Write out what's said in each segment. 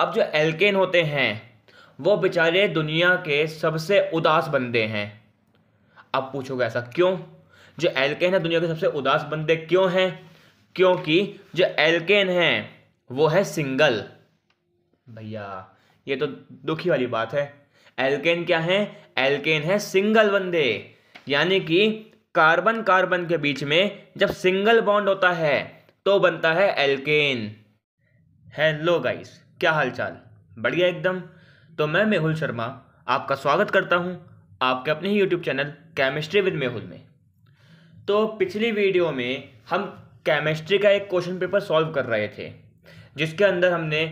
अब जो एल्केन होते हैं वो बेचारे दुनिया के सबसे उदास बंदे हैं अब पूछोगे ऐसा क्यों जो एल्केन है दुनिया के सबसे उदास बंदे क्यों हैं क्योंकि जो एल्केन है वो है सिंगल भैया ये तो दुखी वाली बात है एल्केन क्या है एल्केन है सिंगल बंदे यानी कि कार्बन कार्बन के बीच में जब सिंगल बॉन्ड होता है तो बनता है एल्केन हेलो गाइस क्या हालचाल बढ़िया एकदम तो मैं मेहुल शर्मा आपका स्वागत करता हूं आपके अपने ही YouTube channel chemistry with Mehul में तो पिछली वीडियो में हम केमिस्ट्री का एक क्वेश्चन पेपर सॉल्व कर रहे थे जिसके अंदर हमने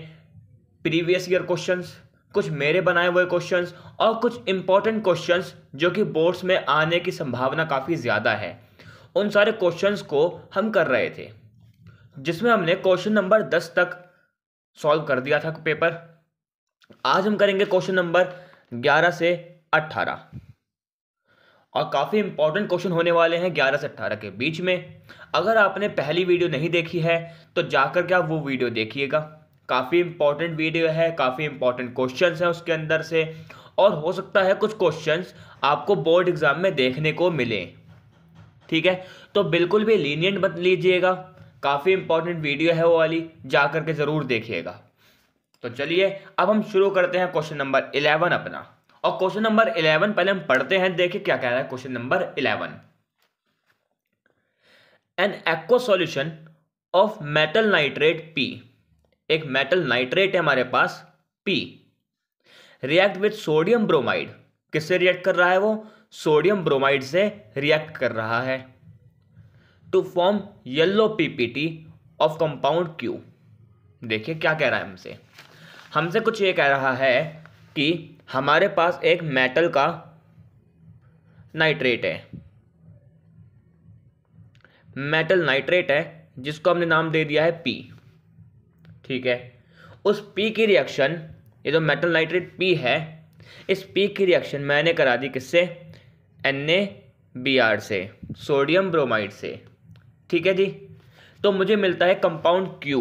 प्रीवियस ईयर क्वेश्चंस कुछ मेरे बनाए हुए क्वेश्चंस और कुछ इंपॉर्टेंट क्वेश्चंस जो कि बोर्ड्स में आने की संभावना काफ़ी ज़्यादा है उन सारे क्वेश्चंस को हम कर रहे थे जिसमें हमने क्वेश्चन नंबर दस तक सॉल्व कर दिया था पेपर आज हम करेंगे क्वेश्चन नंबर 11 से 18 और काफ़ी इंपॉर्टेंट क्वेश्चन होने वाले हैं 11 से 18 के बीच में अगर आपने पहली वीडियो नहीं देखी है तो जाकर के आप वो वीडियो देखिएगा काफ़ी इंपॉर्टेंट वीडियो है काफ़ी इंपॉर्टेंट क्वेश्चन है उसके अंदर से और हो सकता है कुछ क्वेश्चन आपको बोर्ड एग्जाम में देखने को मिले ठीक है तो बिल्कुल भी लीनियंट बन लीजिएगा काफ़ी इंपॉर्टेंट वीडियो है वो वाली जा कर के ज़रूर देखिएगा तो चलिए अब हम शुरू करते हैं क्वेश्चन नंबर इलेवन अपना और क्वेश्चन नंबर इलेवन पहले हम पढ़ते हैं देखिए क्या कह रहा है question number eleven an aq solution of metal nitrate P एक मेटल नाइट्रेट है हमारे पास P react with sodium bromide किससे रिएक्ट कर रहा है वो सोडियम ब्रोमाइड से रिएक्ट कर रहा है to form yellow PPT of compound Q देखिए क्या कह रहा है हमसे हमसे कुछ ये कह रहा है कि हमारे पास एक मेटल का नाइट्रेट है मेटल नाइट्रेट है जिसको हमने नाम दे दिया है पी ठीक है उस पी की रिएक्शन ये जो मेटल नाइट्रेट पी है इस पी की रिएक्शन मैंने करा दी किससे एन ए बी आर से सोडियम ब्रोमाइड से ठीक है जी तो मुझे मिलता है कंपाउंड क्यू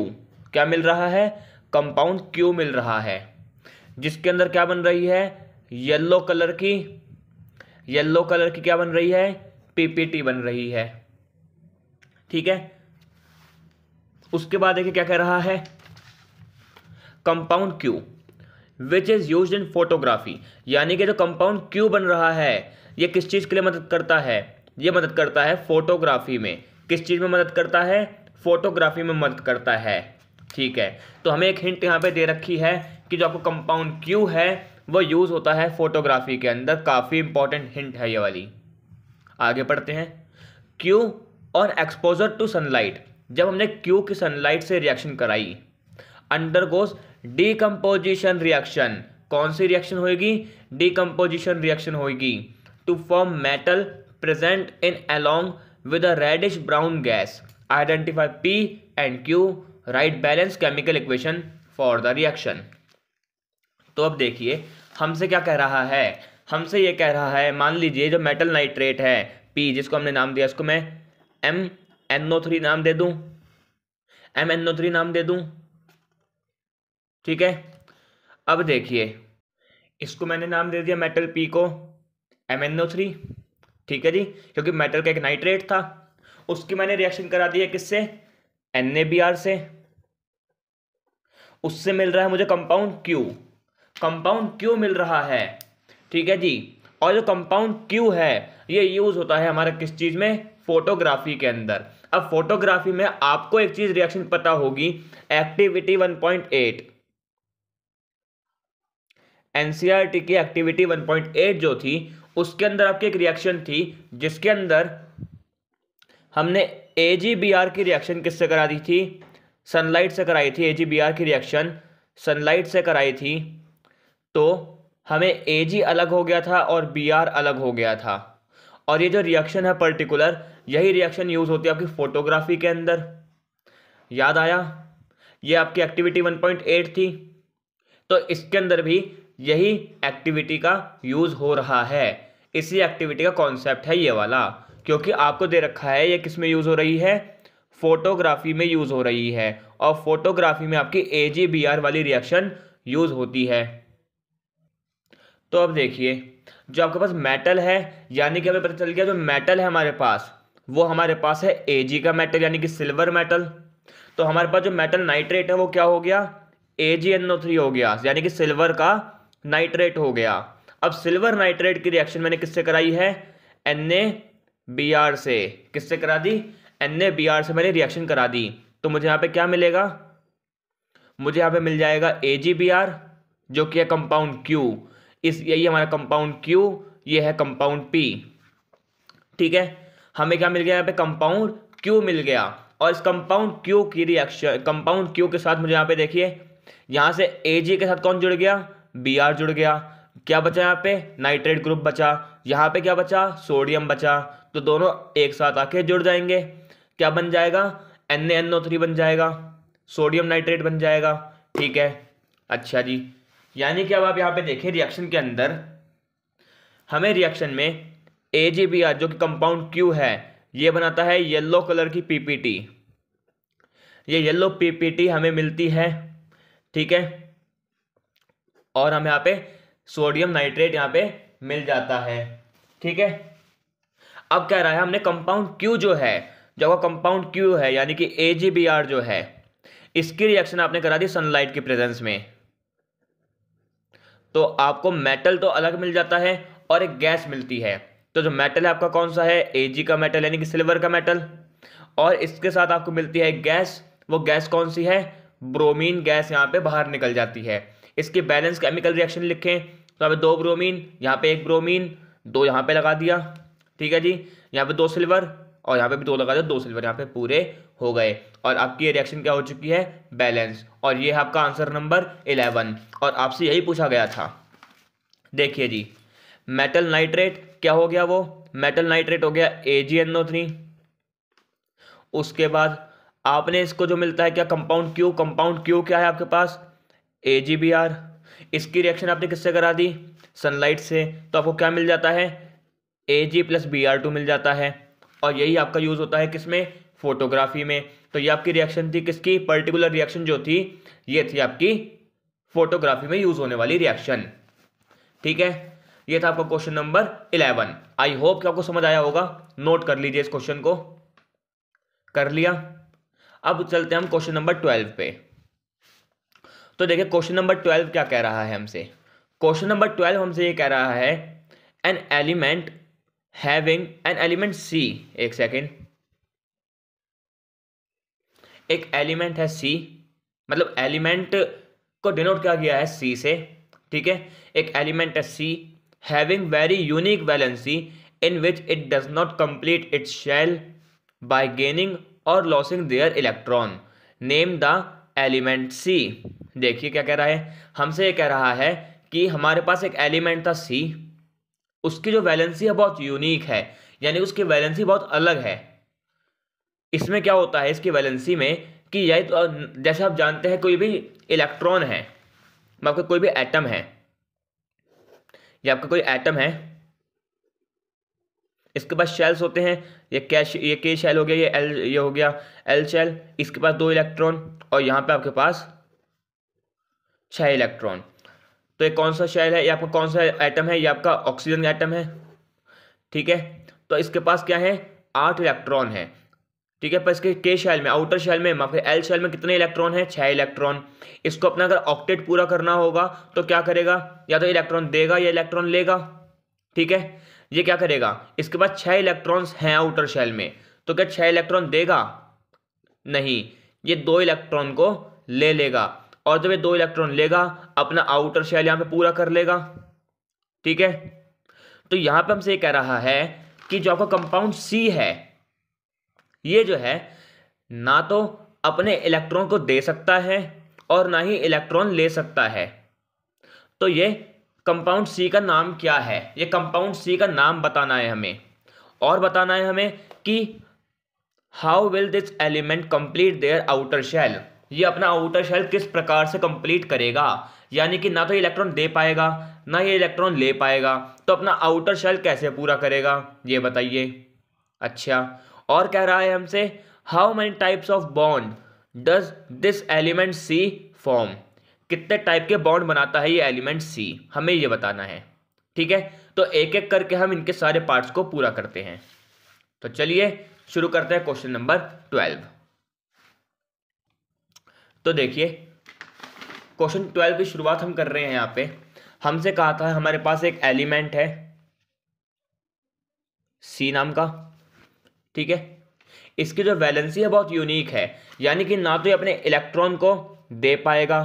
क्या मिल रहा है कंपाउंड क्यू मिल रहा है जिसके अंदर क्या बन रही है येल्लो कलर की येल्लो कलर की क्या बन रही है पीपीटी बन रही है ठीक है उसके बाद देखिए क्या कह रहा है compound Q which is use in photography यानी कि जो कंपाउंड क्यू बन रहा है ये किस चीज़ के लिए मदद करता है ये मदद करता है फोटोग्राफी में किस चीज़ में मदद करता है फोटोग्राफी में मदद करता है ठीक है तो हमें एक हिंट यहाँ पे दे रखी है कि जो आपको कंपाउंड क्यू है वो यूज़ होता है फोटोग्राफी के अंदर काफ़ी इंपॉर्टेंट हिंट है ये वाली आगे पढ़ते हैं क्यू और एक्सपोजर टू सनलाइट जब हमने क्यू की सनलाइट से रिएक्शन कराई अंडर अंडरगोस डीकम्पोजिशन रिएक्शन कौन सी रिएक्शन होगी डीकम्पोजिशन रिएक्शन होगी to form metal present in along with a reddish brown gas. Identify P and Q. Write balanced chemical equation for the reaction. तो अब देखिए हमसे क्या कह रहा है हमसे ये कह रहा है मान लीजिए जो मेटल नाइट्रेट है पी जिसको हमने नाम दिया इसको मैं एम एन थ्री नाम दे दूं एम एन ओ थ्री नाम दे दूं ठीक है अब देखिए इसको मैंने नाम दे दिया मेटल पी को एम एन थ्री ठीक है जी क्योंकि मेटल का एक नाइट्रेट था उसकी मैंने रिएक्शन करा दी है किससे एन से उससे मिल रहा है मुझे कंपाउंड क्यू कंपाउंड क्यू मिल रहा है ठीक है जी और जो कंपाउंड क्यू है ये यूज़ होता है हमारा किस चीज़ में फोटोग्राफी के अंदर अब फोटोग्राफी में आपको एक चीज़ रिएक्शन पता होगी एक्टिविटी 1.8 एनसीईआरटी की एक्टिविटी 1.8 जो थी उसके अंदर आपकी एक रिएक्शन थी जिसके अंदर हमने ए की रिएक्शन किससे करा दी थी सनलाइट से कराई थी ए की रिएक्शन सनलाइट से कराई थी तो हमें ए अलग हो गया था और बी अलग हो गया था और ये जो रिएक्शन है पर्टिकुलर यही रिएक्शन यूज़ होती है आपकी फ़ोटोग्राफी के अंदर याद आया ये आपकी एक्टिविटी 1.8 थी तो इसके अंदर भी यही एक्टिविटी का यूज़ हो रहा है इसी एक्टिविटी का कॉन्सेप्ट है ये वाला क्योंकि आपको दे रखा है ये किस में यूज़ हो रही है फोटोग्राफी में यूज़ हो रही है और फोटोग्राफी में आपकी ए वाली रिएक्शन यूज़ होती है तो अब देखिए जो आपके पास मेटल है यानी कि हमें पता चल गया जो मेटल है हमारे पास वो हमारे पास है ए का मेटल यानी कि सिल्वर मेटल तो हमारे पास जो मेटल नाइट्रेट है वो क्या हो गया ए हो गया यानी कि सिल्वर का नाइट्रेट हो गया अब सिल्वर नाइट्रेट की रिएक्शन मैंने किससे कराई है एन ए बी आर से किससे करा दी एन ए बी आर से मैंने रिएक्शन करा दी तो मुझे यहाँ पे क्या मिलेगा मुझे यहाँ पे मिल जाएगा ए जी बी आर जो कि है कंपाउंड क्यू इस यही हमारा कंपाउंड क्यू ये है कंपाउंड पी ठीक है हमें क्या मिल गया यहाँ पे कंपाउंड क्यू मिल गया और इस कंपाउंड क्यू की रिएक्शन कंपाउंड क्यू के साथ मुझे यहाँ पे देखिए यहाँ से ए जी के साथ कौन जुड़ गया बी आर जुड़ गया क्या बचा यहाँ पे नाइट्रेट ग्रुप बचा यहाँ पे क्या बचा सोडियम बचा तो दोनों एक साथ आके जुड़ जाएंगे क्या बन जाएगा एन एन ओ थ्री बन जाएगा सोडियम नाइट्रेट बन जाएगा ठीक है अच्छा जी यानी कि अब आप यहाँ पे देखें रिएक्शन के अंदर हमें रिएक्शन में ए जी बी आर जो कि कंपाउंड क्यू है ये बनाता है येल्लो कलर की पीपीटी ये येल्लो पीपीटी हमें मिलती है ठीक है और हम यहाँ पे सोडियम नाइट्रेट यहाँ पे मिल जाता है ठीक है अब कह रहा है हमने कंपाउंड क्यू जो है जो आपका कंपाउंड क्यू है यानी कि ए जो है इसकी रिएक्शन आपने करा दी सनलाइट की प्रेजेंस में तो आपको मेटल तो अलग मिल जाता है और एक गैस मिलती है तो जो मेटल है आपका कौन सा है जी का मेटल यानी कि सिल्वर का मेटल और इसके साथ आपको मिलती है गैस वो गैस कौन सी है ब्रोमीन गैस यहाँ पे बाहर निकल जाती है इसके बैलेंस केमिकल रिएक्शन लिखें तो यहाँ पे दो ब्रोमीन यहाँ पे एक ब्रोमीन दो यहाँ पे लगा दिया ठीक है जी यहाँ पे दो सिल्वर और यहाँ पे भी दो लगा दिया दो सिल्वर यहाँ पे पूरे हो गए और आपकी ये रिएक्शन क्या हो चुकी है बैलेंस और ये है आपका आंसर नंबर इलेवन और आपसे यही पूछा गया था देखिए जी मेटल नाइट्रेट क्या हो गया वो मेटल नाइट्रेट हो गया ए जी एन थ्री उसके बाद आपने इसको जो मिलता है क्या कंपाउंड क्यू कंपाउंड क्यू क्या है आपके पास ए जी बी आर इसकी रिएक्शन आपने किससे करा दी सनलाइट से तो आपको क्या मिल जाता है A G plus B R two मिल जाता है और यही आपका यूज़ होता है किसमें फोटोग्राफी में तो ये आपकी रिएक्शन थी किसकी पर्टिकुलर रिएक्शन जो थी ये थी आपकी फोटोग्राफी में यूज़ होने वाली रिएक्शन ठीक है ये था आपका question number eleven I hope कि आपको समझ आया होगा नोट कर लीजिए इस क्वेश्चन को कर लिया अब चलते हैं हम क्वेश्चन नंबर ट्वेल्व पे तो देखिए क्वेश्चन नंबर ट्वेल्व क्या कह रहा है हमसे क्वेश्चन नंबर ट्वेल्व हमसे ये कह रहा है an element having an element C एक सेकेंड एक एलिमेंट है सी मतलब एलिमेंट को डिनोट किया गया है सी से ठीक है एक एलिमेंट है C having very unique valency in which it does not complete its shell by gaining और losing their electron name the element C देखिए क्या कह रहा है हमसे ये कह रहा है कि हमारे पास एक एलिमेंट था सी उसकी जो वैलेंसी है बहुत यूनिक है यानी उसकी वैलेंसी बहुत अलग है इसमें क्या होता है इसकी वैलेंसी में कि यही तो जैसे आप जानते हैं कोई भी इलेक्ट्रॉन है आपका कोई भी एटम है या आपका कोई एटम है इसके पास शेल्स होते हैं ये कैश ये के शेल हो गया ये एल ये हो गया एल शेल इसके पास दो इलेक्ट्रॉन और यहाँ पे आपके पास छः इलेक्ट्रॉन तो ये कौन सा शेल है ये आपका कौन सा आइटम है ये आपका ऑक्सीजन आइटम है ठीक है तो इसके पास क्या है आठ इलेक्ट्रॉन है ठीक है पर इसके के शैल में आउटर शैल में माफ एल शैल में कितने इलेक्ट्रॉन है छः इलेक्ट्रॉन इसको अपना अगर ऑक्टेट पूरा करना होगा तो क्या करेगा या तो इलेक्ट्रॉन देगा या इलेक्ट्रॉन लेगा ठीक है ये क्या करेगा इसके पास छः इलेक्ट्रॉन्स हैं आउटर शैल में तो क्या छः इलेक्ट्रॉन देगा नहीं ये दो इलेक्ट्रॉन को ले लेगा और जब ये दो इलेक्ट्रॉन लेगा अपना आउटर शेल यहाँ पे पूरा कर लेगा ठीक है तो यहाँ पे हमसे ये कह रहा है कि जो आपका कंपाउंड सी है ये जो है ना तो अपने इलेक्ट्रॉन को दे सकता है और ना ही इलेक्ट्रॉन ले सकता है तो ये कंपाउंड सी का नाम क्या है ये कंपाउंड सी का नाम बताना है हमें और बताना है हमें कि how will this element complete their outer shell ये अपना आउटर शेल किस प्रकार से कंप्लीट करेगा यानी कि ना तो इलेक्ट्रॉन दे पाएगा ना ये इलेक्ट्रॉन ले पाएगा तो अपना आउटर शेल कैसे पूरा करेगा ये बताइए अच्छा और कह रहा है हमसे how many types of bond does this element C form कितने टाइप के बॉन्ड बनाता है ये एलिमेंट सी हमें ये बताना है ठीक है तो एक एक करके हम इनके सारे पार्ट्स को पूरा करते हैं तो चलिए शुरू करते हैं क्वेश्चन नंबर ट्वेल्व तो देखिए क्वेश्चन ट्वेल्व की शुरुआत हम कर रहे हैं यहाँ पे हमसे कहा था हमारे पास एक एलिमेंट है सी नाम का ठीक है इसकी जो वैलेंसी है बहुत यूनिक है यानी कि ना तो ये अपने इलेक्ट्रॉन को दे पाएगा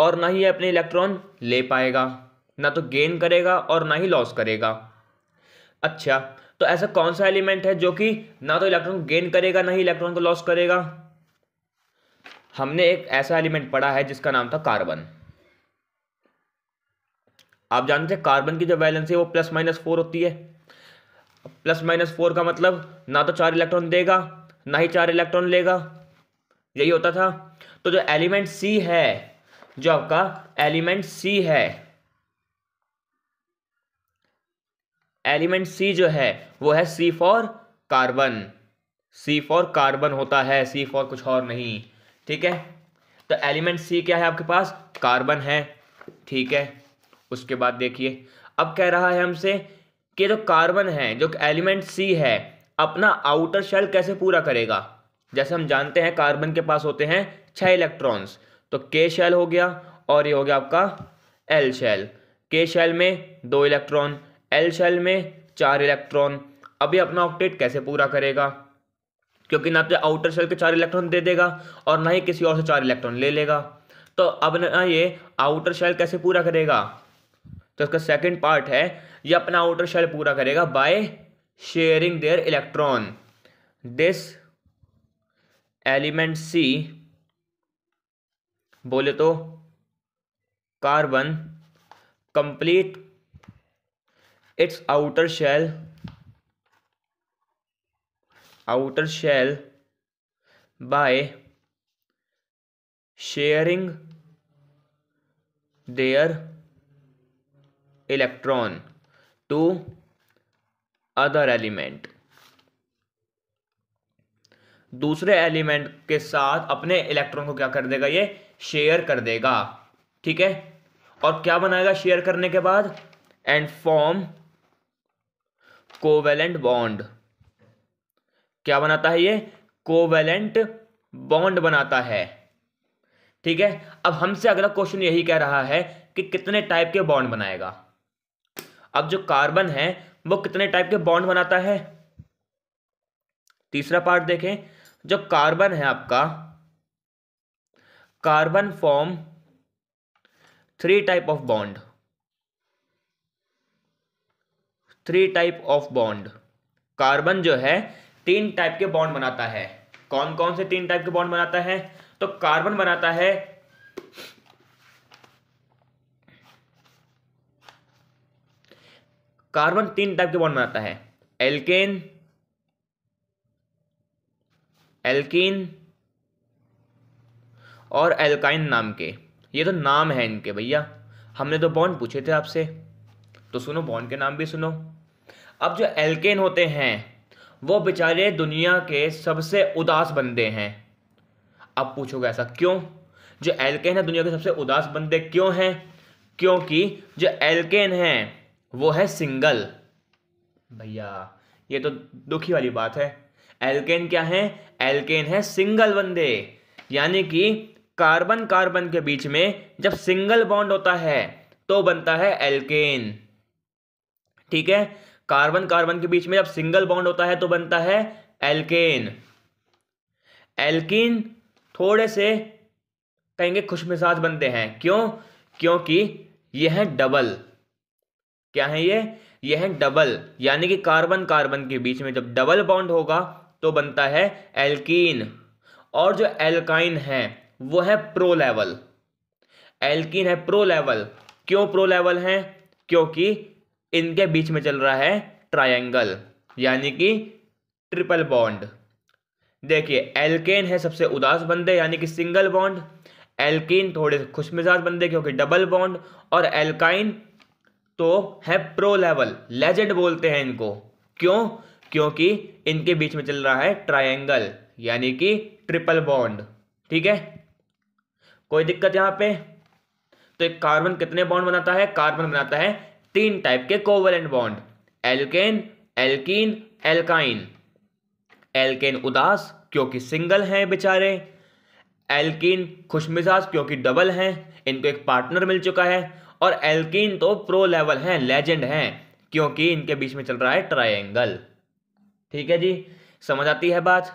और ना ही ये अपने इलेक्ट्रॉन ले पाएगा ना तो गेन करेगा और ना ही लॉस करेगा अच्छा तो ऐसा कौन सा एलिमेंट है जो कि ना तो इलेक्ट्रॉन गेन करेगा ना ही इलेक्ट्रॉन को लॉस करेगा हमने एक ऐसा एलिमेंट पढ़ा है जिसका नाम था कार्बन आप जानते हैं कार्बन की जो वैलेंस है वो प्लस माइनस फोर होती है प्लस माइनस फोर का मतलब ना तो चार इलेक्ट्रॉन देगा ना ही चार इलेक्ट्रॉन लेगा यही होता था तो जो एलिमेंट सी है जो आपका एलिमेंट सी है एलिमेंट सी जो है वो है C for carbon C for carbon होता है सी फॉर कुछ और नहीं ठीक है तो एलिमेंट सी क्या है आपके पास कार्बन है ठीक है उसके बाद देखिए अब कह रहा है हमसे कि जो कार्बन है जो एलिमेंट सी है अपना आउटर शेल कैसे पूरा करेगा जैसे हम जानते हैं कार्बन के पास होते हैं छः इलेक्ट्रॉन्स तो के शेल हो गया और ये हो गया आपका एल शेल के शेल में दो इलेक्ट्रॉन एल शेल में चार इलेक्ट्रॉन अभी अपना ऑक्टेट कैसे पूरा करेगा क्योंकि ना तो आउटर शेल के चार इलेक्ट्रॉन दे देगा और ना ही किसी और से चार इलेक्ट्रॉन ले लेगा तो अब ना ये आउटर शेल कैसे पूरा करेगा तो इसका सेकंड पार्ट है ये अपना आउटर शेल पूरा करेगा by sharing their electron this element C बोले तो carbon complete its outer shell outer shell by sharing their electron to other element दूसरे एलिमेंट के साथ अपने इलेक्ट्रॉन को क्या कर देगा ये शेयर कर देगा ठीक है और क्या बनाएगा शेयर करने के बाद एंड फॉर्म कोवेलेंट बॉन्ड क्या बनाता है ये कोवेलेंट बॉन्ड बनाता है ठीक है अब हमसे अगला क्वेश्चन यही कह रहा है कि कितने टाइप के बॉन्ड बनाएगा अब जो कार्बन है वो कितने टाइप के बॉन्ड बनाता है तीसरा पार्ट देखें जो कार्बन है आपका carbon form three type of bond three type of bond carbon जो है तीन टाइप के बॉन्ड बनाता है कौन कौन से तीन टाइप के बॉन्ड बनाता है तो कार्बन बनाता है कार्बन तीन टाइप के बॉन्ड बनाता है एल्केन एल्किन और एल्काइन नाम के ये तो नाम है इनके भैया हमने तो बॉन्ड पूछे थे आपसे तो सुनो बॉन्ड के नाम भी सुनो अब जो एल्केन होते हैं वो बेचारे दुनिया के सबसे उदास बंदे हैं अब पूछोगे ऐसा क्यों जो एल्केन है दुनिया के सबसे उदास बंदे क्यों हैं क्योंकि जो एल्केन है वो है सिंगल भैया ये तो दुखी वाली बात है एल्केन क्या है एल्केन है सिंगल बंदे यानी कि कार्बन कार्बन के बीच में जब सिंगल बॉन्ड होता है तो बनता है एल्केन ठीक है कार्बन कार्बन के बीच में जब सिंगल बॉन्ड होता है तो बनता है एल्केन एल्किन थोड़े से कहेंगे खुशमिजाज बनते हैं क्यों क्योंकि यह है डबल क्या है ये यह है डबल यानी कि कार्बन कार्बन के बीच में जब डबल बॉन्ड होगा तो बनता है एल्कीन और जो एल्काइन है वो है प्रो लेवल एल्किन है प्रो लेवल क्यों प्रो लेवल है क्योंकि इनके बीच में चल रहा है ट्रायंगल यानी कि ट्रिपल बॉन्ड देखिए एल्केन है सबसे उदास बंदे यानी कि सिंगल बॉन्ड एल्किन थोड़े खुश मिजाज बंदे क्योंकि डबल बॉन्ड और एल्काइन तो है प्रो लेवल लेजेंड बोलते हैं इनको क्यों क्योंकि इनके बीच में चल रहा है ट्रायंगल यानी कि ट्रिपल बॉन्ड ठीक है कोई दिक्कत यहां पे तो एक कार्बन कितने बॉन्ड बनाता है कार्बन बनाता है तीन टाइप के covalent bond alkane alkene alkyne alkane उदास क्योंकि सिंगल हैं बेचारे एल्कीन खुशमिजाज क्योंकि डबल हैं इनको एक पार्टनर मिल चुका है और एल्कीन तो प्रो लेवल हैं लेजेंड हैं क्योंकि इनके बीच में चल रहा है ट्रायंगल ठीक है जी समझ आती है बात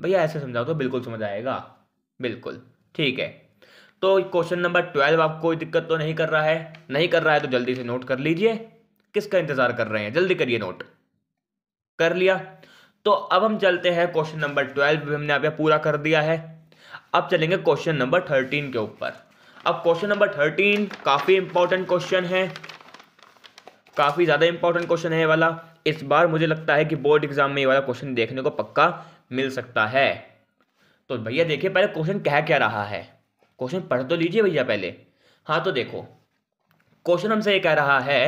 भैया ऐसे समझाओ तो बिल्कुल समझ आएगा बिल्कुल ठीक है तो क्वेश्चन नंबर ट्वेल्व आपको कोई दिक्कत तो नहीं कर रहा है नहीं कर रहा है तो जल्दी से नोट कर लीजिए किसका इंतजार कर रहे हैं जल्दी करिए नोट कर लिया तो अब हम चलते हैं क्वेश्चन नंबर ट्वेल्व हमने आप पूरा कर दिया है अब चलेंगे क्वेश्चन नंबर थर्टीन के ऊपर अब क्वेश्चन नंबर थर्टीन काफ़ी इंपॉर्टेंट क्वेश्चन है काफ़ी ज़्यादा इंपॉर्टेंट क्वेश्चन है वाला इस बार मुझे लगता है कि बोर्ड एग्जाम में ये वाला क्वेश्चन देखने को पक्का मिल सकता है तो भैया देखिए पहले क्वेश्चन कह क्या रहा है क्वेश्चन पढ़ तो लीजिए भैया पहले हाँ तो देखो क्वेश्चन हमसे ये कह रहा है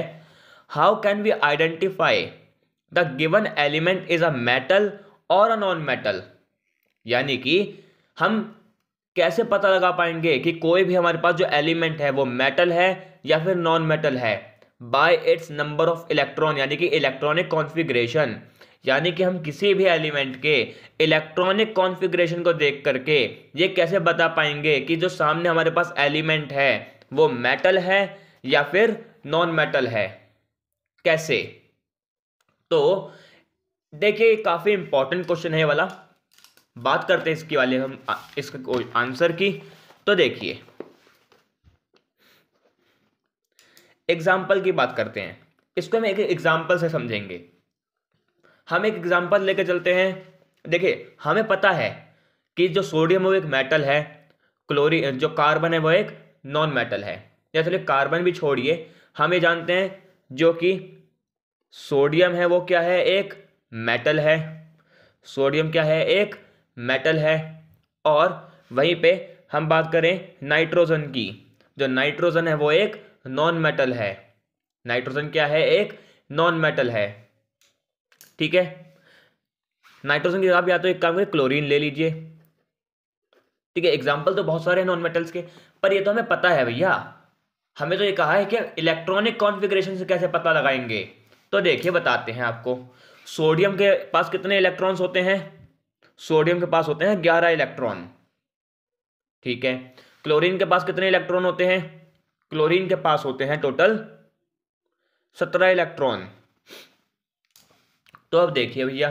how can we identify the given element is a metal और अ नॉन मेटल यानी कि हम कैसे पता लगा पाएंगे कि कोई भी हमारे पास जो एलिमेंट है वो मेटल है या फिर नॉन मेटल है by its number of electron यानी कि इलेक्ट्रॉनिक कॉन्फिग्रेशन यानी कि हम किसी भी एलिमेंट के इलेक्ट्रॉनिक कॉन्फ़िगरेशन को देख करके ये कैसे बता पाएंगे कि जो सामने हमारे पास एलिमेंट है वो मेटल है या फिर नॉन मेटल है कैसे तो देखिए काफ़ी इंपॉर्टेंट क्वेश्चन है वाला बात करते हैं इसकी वाले हम इसका आंसर की तो देखिए एग्जाम्पल की बात करते हैं इसको हम एक एग्जाम्पल से समझेंगे हम एक एग्जाम्पल लेकर चलते हैं देखिए हमें पता है कि जो सोडियम वो एक मेटल है क्लोरी जो कार्बन है वो एक नॉन मेटल है या चलिए तो कार्बन भी छोड़िए हम ये जानते हैं जो कि सोडियम है वो क्या है एक मेटल है सोडियम क्या है एक मेटल है और वहीं पे हम बात करें नाइट्रोजन की जो नाइट्रोजन है वो एक नॉन मेटल है नाइट्रोजन क्या है एक नॉन मेटल है ठीक है नाइट्रोजन की जगह आप या तो एक काम करें क्लोरीन ले लीजिए ठीक है एग्जाम्पल तो बहुत सारे हैं नॉन मेटल्स के पर ये तो हमें पता है भैया हमें तो ये कहा है कि इलेक्ट्रॉनिक कॉन्फ़िगरेशन से कैसे पता लगाएंगे तो देखिए बताते हैं आपको सोडियम के पास कितने इलेक्ट्रॉन्स होते हैं सोडियम के पास होते हैं ग्यारह इलेक्ट्रॉन ठीक है क्लोरीन के पास कितने इलेक्ट्रॉन होते हैं क्लोरीन के पास होते हैं टोटल सत्रह इलेक्ट्रॉन तो अब देखिए भैया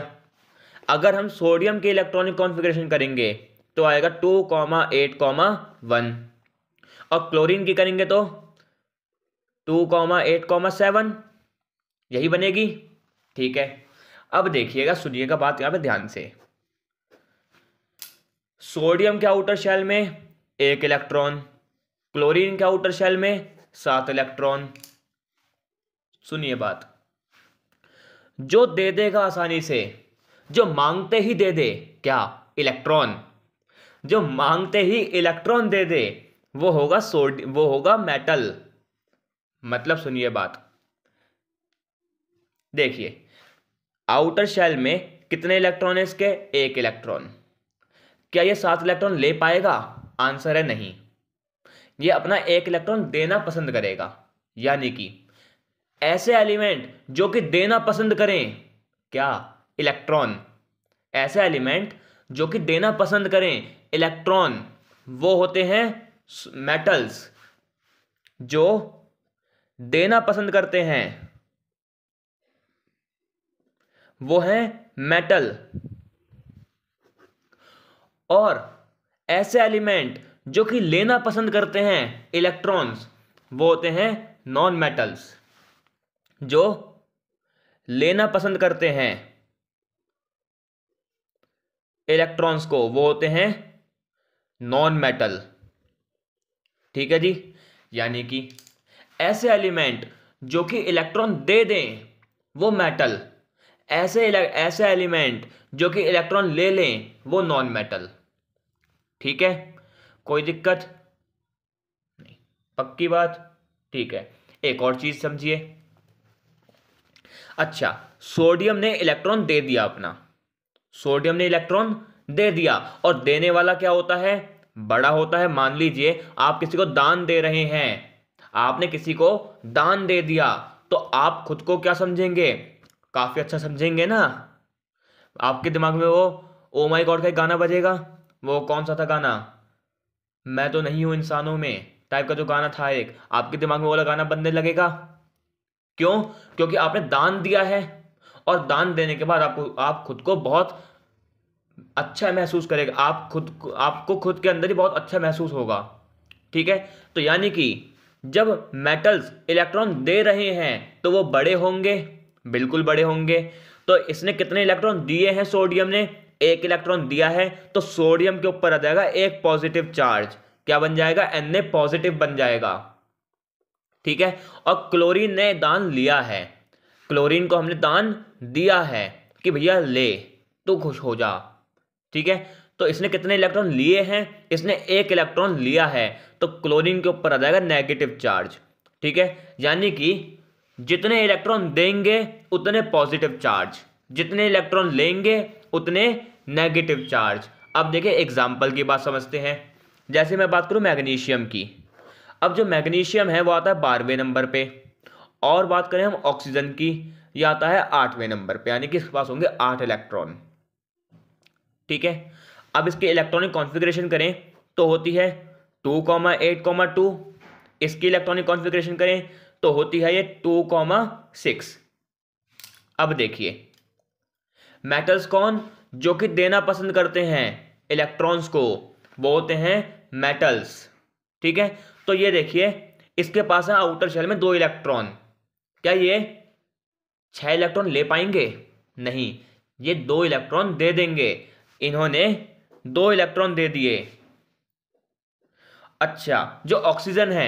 अगर हम सोडियम के इलेक्ट्रॉनिक कॉन्फ़िगरेशन करेंगे तो आएगा two comma eight comma one और क्लोरीन की करेंगे तो two comma eight comma seven यही बनेगी ठीक है अब देखिएगा सुनिएगा बात यहाँ पे ध्यान से सोडियम के आउटर शेल में एक इलेक्ट्रॉन क्लोरीन के आउटर शेल में सात इलेक्ट्रॉन सुनिए बात जो दे देगा आसानी से जो मांगते ही दे दे क्या इलेक्ट्रॉन जो मांगते ही इलेक्ट्रॉन दे दे वो होगा सोड वो होगा मेटल मतलब सुनिए बात देखिए आउटर शेल में कितने इलेक्ट्रॉन है इसके एक इलेक्ट्रॉन क्या ये सात इलेक्ट्रॉन ले पाएगा आंसर है नहीं ये अपना एक इलेक्ट्रॉन देना पसंद करेगा यानी कि ऐसे एलिमेंट जो कि देना पसंद करें क्या इलेक्ट्रॉन ऐसे एलिमेंट जो कि देना पसंद करें इलेक्ट्रॉन वो होते हैं मेटल्स जो देना पसंद करते हैं वो हैं मेटल और ऐसे एलिमेंट जो कि लेना पसंद करते हैं इलेक्ट्रॉन्स वो होते हैं नॉन मेटल्स जो लेना पसंद करते हैं इलेक्ट्रॉन्स को वो होते हैं नॉन मेटल ठीक है जी यानी कि ऐसे एलिमेंट जो कि इलेक्ट्रॉन दे दें वो मेटल ऐसे ऐसे एलिमेंट जो कि इलेक्ट्रॉन ले लें वो नॉन मेटल ठीक है कोई दिक्कत नहीं पक्की बात ठीक है एक और चीज़ समझिए अच्छा सोडियम ने इलेक्ट्रॉन दे दिया अपना सोडियम ने इलेक्ट्रॉन दे दिया और देने वाला क्या होता है बड़ा होता है मान लीजिए आप किसी को दान दे रहे हैं आपने किसी को दान दे दिया तो आप खुद को क्या समझेंगे काफी अच्छा समझेंगे ना आपके दिमाग में वो ओ माय गॉड का गाना बजेगा वो कौन सा था गाना मैं तो नहीं हूं इंसानों में टाइप का जो गाना था एक आपके दिमाग में वाला गाना बनने लगेगा क्यों क्योंकि आपने दान दिया है और दान देने के बाद आपको आप खुद को बहुत अच्छा महसूस करेगा आप खुद आपको खुद के अंदर ही बहुत अच्छा महसूस होगा ठीक है तो यानी कि जब मेटल्स इलेक्ट्रॉन दे रहे हैं तो वो बड़े होंगे बिल्कुल बड़े होंगे तो इसने कितने इलेक्ट्रॉन दिए हैं सोडियम ने एक इलेक्ट्रॉन दिया है तो सोडियम के ऊपर आ जाएगा एक पॉजिटिव चार्ज क्या बन जाएगा एन ए पॉजिटिव बन जाएगा ठीक है और क्लोरीन ने दान लिया है क्लोरीन को हमने दान दिया है कि भैया ले तू खुश हो जा ठीक है तो इसने कितने इलेक्ट्रॉन लिए हैं इसने एक इलेक्ट्रॉन लिया है तो क्लोरीन के ऊपर आ जाएगा नेगेटिव चार्ज ठीक है यानी कि जितने इलेक्ट्रॉन देंगे उतने पॉजिटिव चार्ज जितने इलेक्ट्रॉन लेंगे उतने नेगेटिव चार्ज अब देखिए एग्जाम्पल की बात समझते हैं जैसे मैं बात करूँ मैग्नीशियम की अब जो मैग्नीशियम है वो आता है बारहवें नंबर पे और बात करें हम ऑक्सीजन की ये आता है आठवें नंबर पे यानी कि इसके पास होंगे आठ इलेक्ट्रॉन ठीक है अब इसकी इलेक्ट्रॉनिक कॉन्फ़िगरेशन करें तो होती है two comma eight comma two इसकी इलेक्ट्रॉनिक कॉन्फ़िगरेशन करें तो होती है ये टू कॉमा सिक्स अब देखिए मेटल्स कौन जो कि देना पसंद करते हैं इलेक्ट्रॉन्स को वो होते हैं मेटल्स ठीक है तो ये देखिए इसके पास है आउटर शेल में दो इलेक्ट्रॉन क्या ये छह इलेक्ट्रॉन ले पाएंगे नहीं ये दो इलेक्ट्रॉन दे देंगे इन्होंने दो इलेक्ट्रॉन दे दिए अच्छा जो ऑक्सीजन है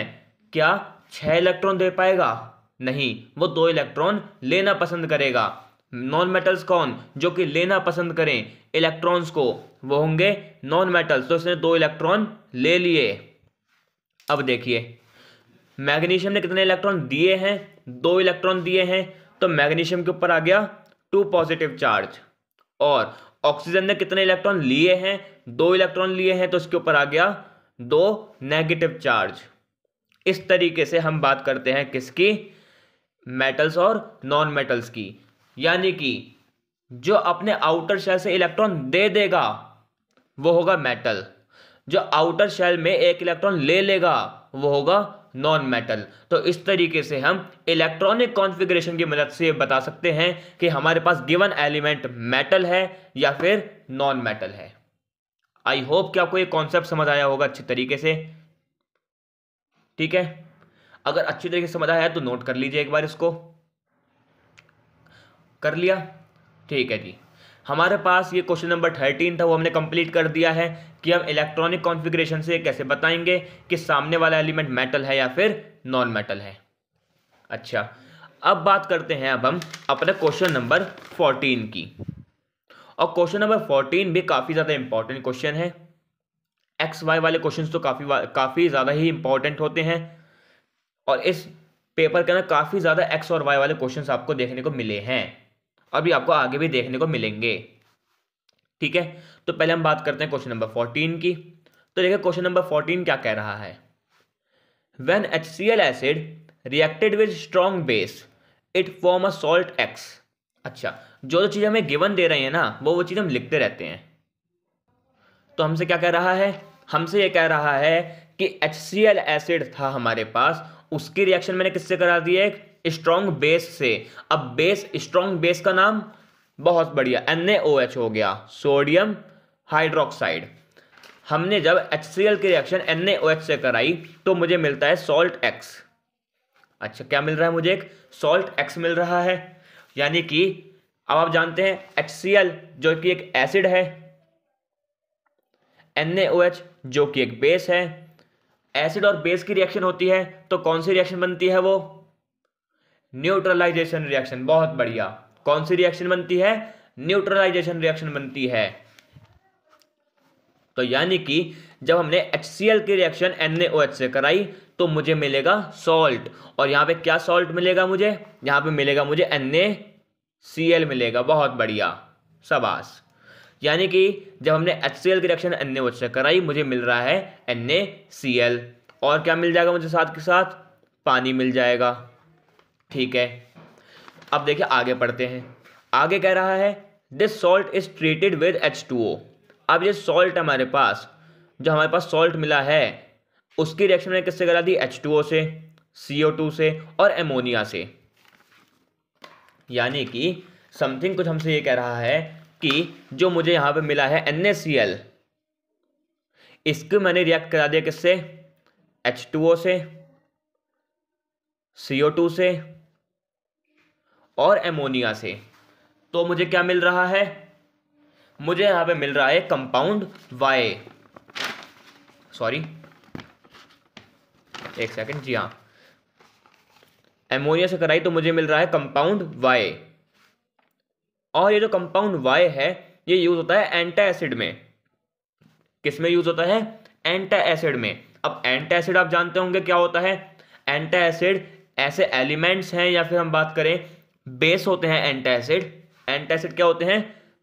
क्या छह इलेक्ट्रॉन दे पाएगा नहीं वो दो इलेक्ट्रॉन लेना पसंद करेगा नॉन मेटल्स कौन जो कि लेना पसंद करें इलेक्ट्रॉन्स को वो होंगे नॉन मेटल्स तो इसने दो इलेक्ट्रॉन ले लिए अब देखिए मैग्नीशियम ने कितने इलेक्ट्रॉन दिए हैं दो इलेक्ट्रॉन दिए हैं तो मैग्नीशियम के ऊपर आ गया टू पॉजिटिव चार्ज और ऑक्सीजन ने कितने इलेक्ट्रॉन लिए हैं दो इलेक्ट्रॉन लिए हैं तो उसके ऊपर आ गया दो नेगेटिव चार्ज इस तरीके से हम बात करते हैं किसकी मेटल्स और नॉन मेटल्स की यानी कि जो अपने आउटर शेल से इलेक्ट्रॉन दे देगा वो होगा मेटल जो आउटर शेल में एक इलेक्ट्रॉन ले लेगा वो होगा नॉन मेटल तो इस तरीके से हम इलेक्ट्रॉनिक कॉन्फ़िगरेशन की मदद से बता सकते हैं कि हमारे पास गिवन एलिमेंट मेटल है या फिर नॉन मेटल है आई होप कि आपको ये कॉन्सेप्ट समझ आया होगा अच्छे तरीके से ठीक है अगर अच्छी तरीके से समझ आया तो नोट कर लीजिए एक बार इसको कर लिया ठीक है जी हमारे पास ये क्वेश्चन नंबर थर्टीन था वो हमने कंप्लीट कर दिया है कि हम इलेक्ट्रॉनिक कॉन्फ़िगरेशन से कैसे बताएंगे कि सामने वाला एलिमेंट मेटल है या फिर नॉन मेटल है अच्छा अब बात करते हैं अब हम अपने क्वेश्चन नंबर फोर्टीन की और क्वेश्चन नंबर फोर्टीन भी काफ़ी ज़्यादा इंपॉर्टेंट क्वेश्चन है एक्स वाई वाले क्वेश्चन तो काफ़ी काफ़ी ज़्यादा ही इंपॉर्टेंट होते हैं और इस पेपर के अंदर काफ़ी ज़्यादा एक्स और वाई वाले क्वेश्चन आपको देखने को मिले हैं अभी आपको आगे भी देखने को मिलेंगे ठीक है तो पहले हम बात करते हैं क्वेश्चन नंबर फोर्टीन की तो देखिए क्वेश्चन नंबर फोर्टीन क्या कह रहा है when H C L acid reacted with strong base it form a salt X अच्छा जो जो चीज़ हमें गिवन दे रही है ना वो वो चीज़ हम लिखते रहते हैं तो हमसे क्या कह रहा है हमसे ये कह रहा है कि एच एसिड था हमारे पास उसकी रिएक्शन मैंने किससे करा दी है स्ट्रॉन्ग बेस से अब बेस स्ट्रॉन्ग बेस का नाम बहुत बढ़िया एन हो गया सोडियम हाइड्रोक्साइड हमने जब एच की रिएक्शन एन से कराई तो मुझे मिलता है सॉल्ट एक्स अच्छा क्या मिल रहा है मुझे एक सॉल्ट एक्स मिल रहा है यानी कि अब आप जानते हैं एल जो कि एक एसिड है एन जो कि एक बेस है एसिड और बेस की रिएक्शन होती है तो कौन सी रिएक्शन बनती है वो न्यूट्रलाइजेशन रिएक्शन बहुत बढ़िया कौन सी रिएक्शन बनती है न्यूट्रलाइजेशन रिएक्शन बनती है तो यानी कि जब हमने एच की रिएक्शन एन से कराई तो मुझे मिलेगा सॉल्ट और यहाँ पे क्या सॉल्ट मिलेगा मुझे यहाँ पे मिलेगा मुझे एन मिलेगा बहुत बढ़िया सबास यानी कि जब हमने एच की रिएक्शन एन से कराई मुझे मिल रहा है एन और क्या मिल जाएगा मुझे साथ के साथ पानी मिल जाएगा ठीक है अब देखिए आगे पढ़ते हैं आगे कह रहा है this salt is treated with H two O अब ये सॉल्ट हमारे पास जो हमारे पास सॉल्ट मिला है उसकी रिएक्शन मैंने किससे करा दी एच टू ओ से सी ओ टू से और एमोनिया से यानी कि समथिंग कुछ हमसे ये कह रहा है कि जो मुझे यहाँ पे मिला है एन ए सी एल इसको मैंने रिएक्ट करा दिया किससे एच टू ओ से सी ओ टू से और एमोनिया से तो मुझे क्या मिल रहा है मुझे यहाँ पे मिल रहा है कंपाउंड वाई सॉरी एक सेकंड जी हाँ एमोनिया से कराई तो मुझे मिल रहा है कंपाउंड वाई और ये जो कंपाउंड वाई है ये यूज़ होता है एंटा एसिड में किस में यूज़ होता है एंटा एसिड में अब एंटा एसिड आप जानते होंगे क्या होता है एंटा एसिड ऐसे एलिमेंट्स हैं या फिर हम बात करें बेस होते हैं एंटासिड एंटासिड क्या होते हैं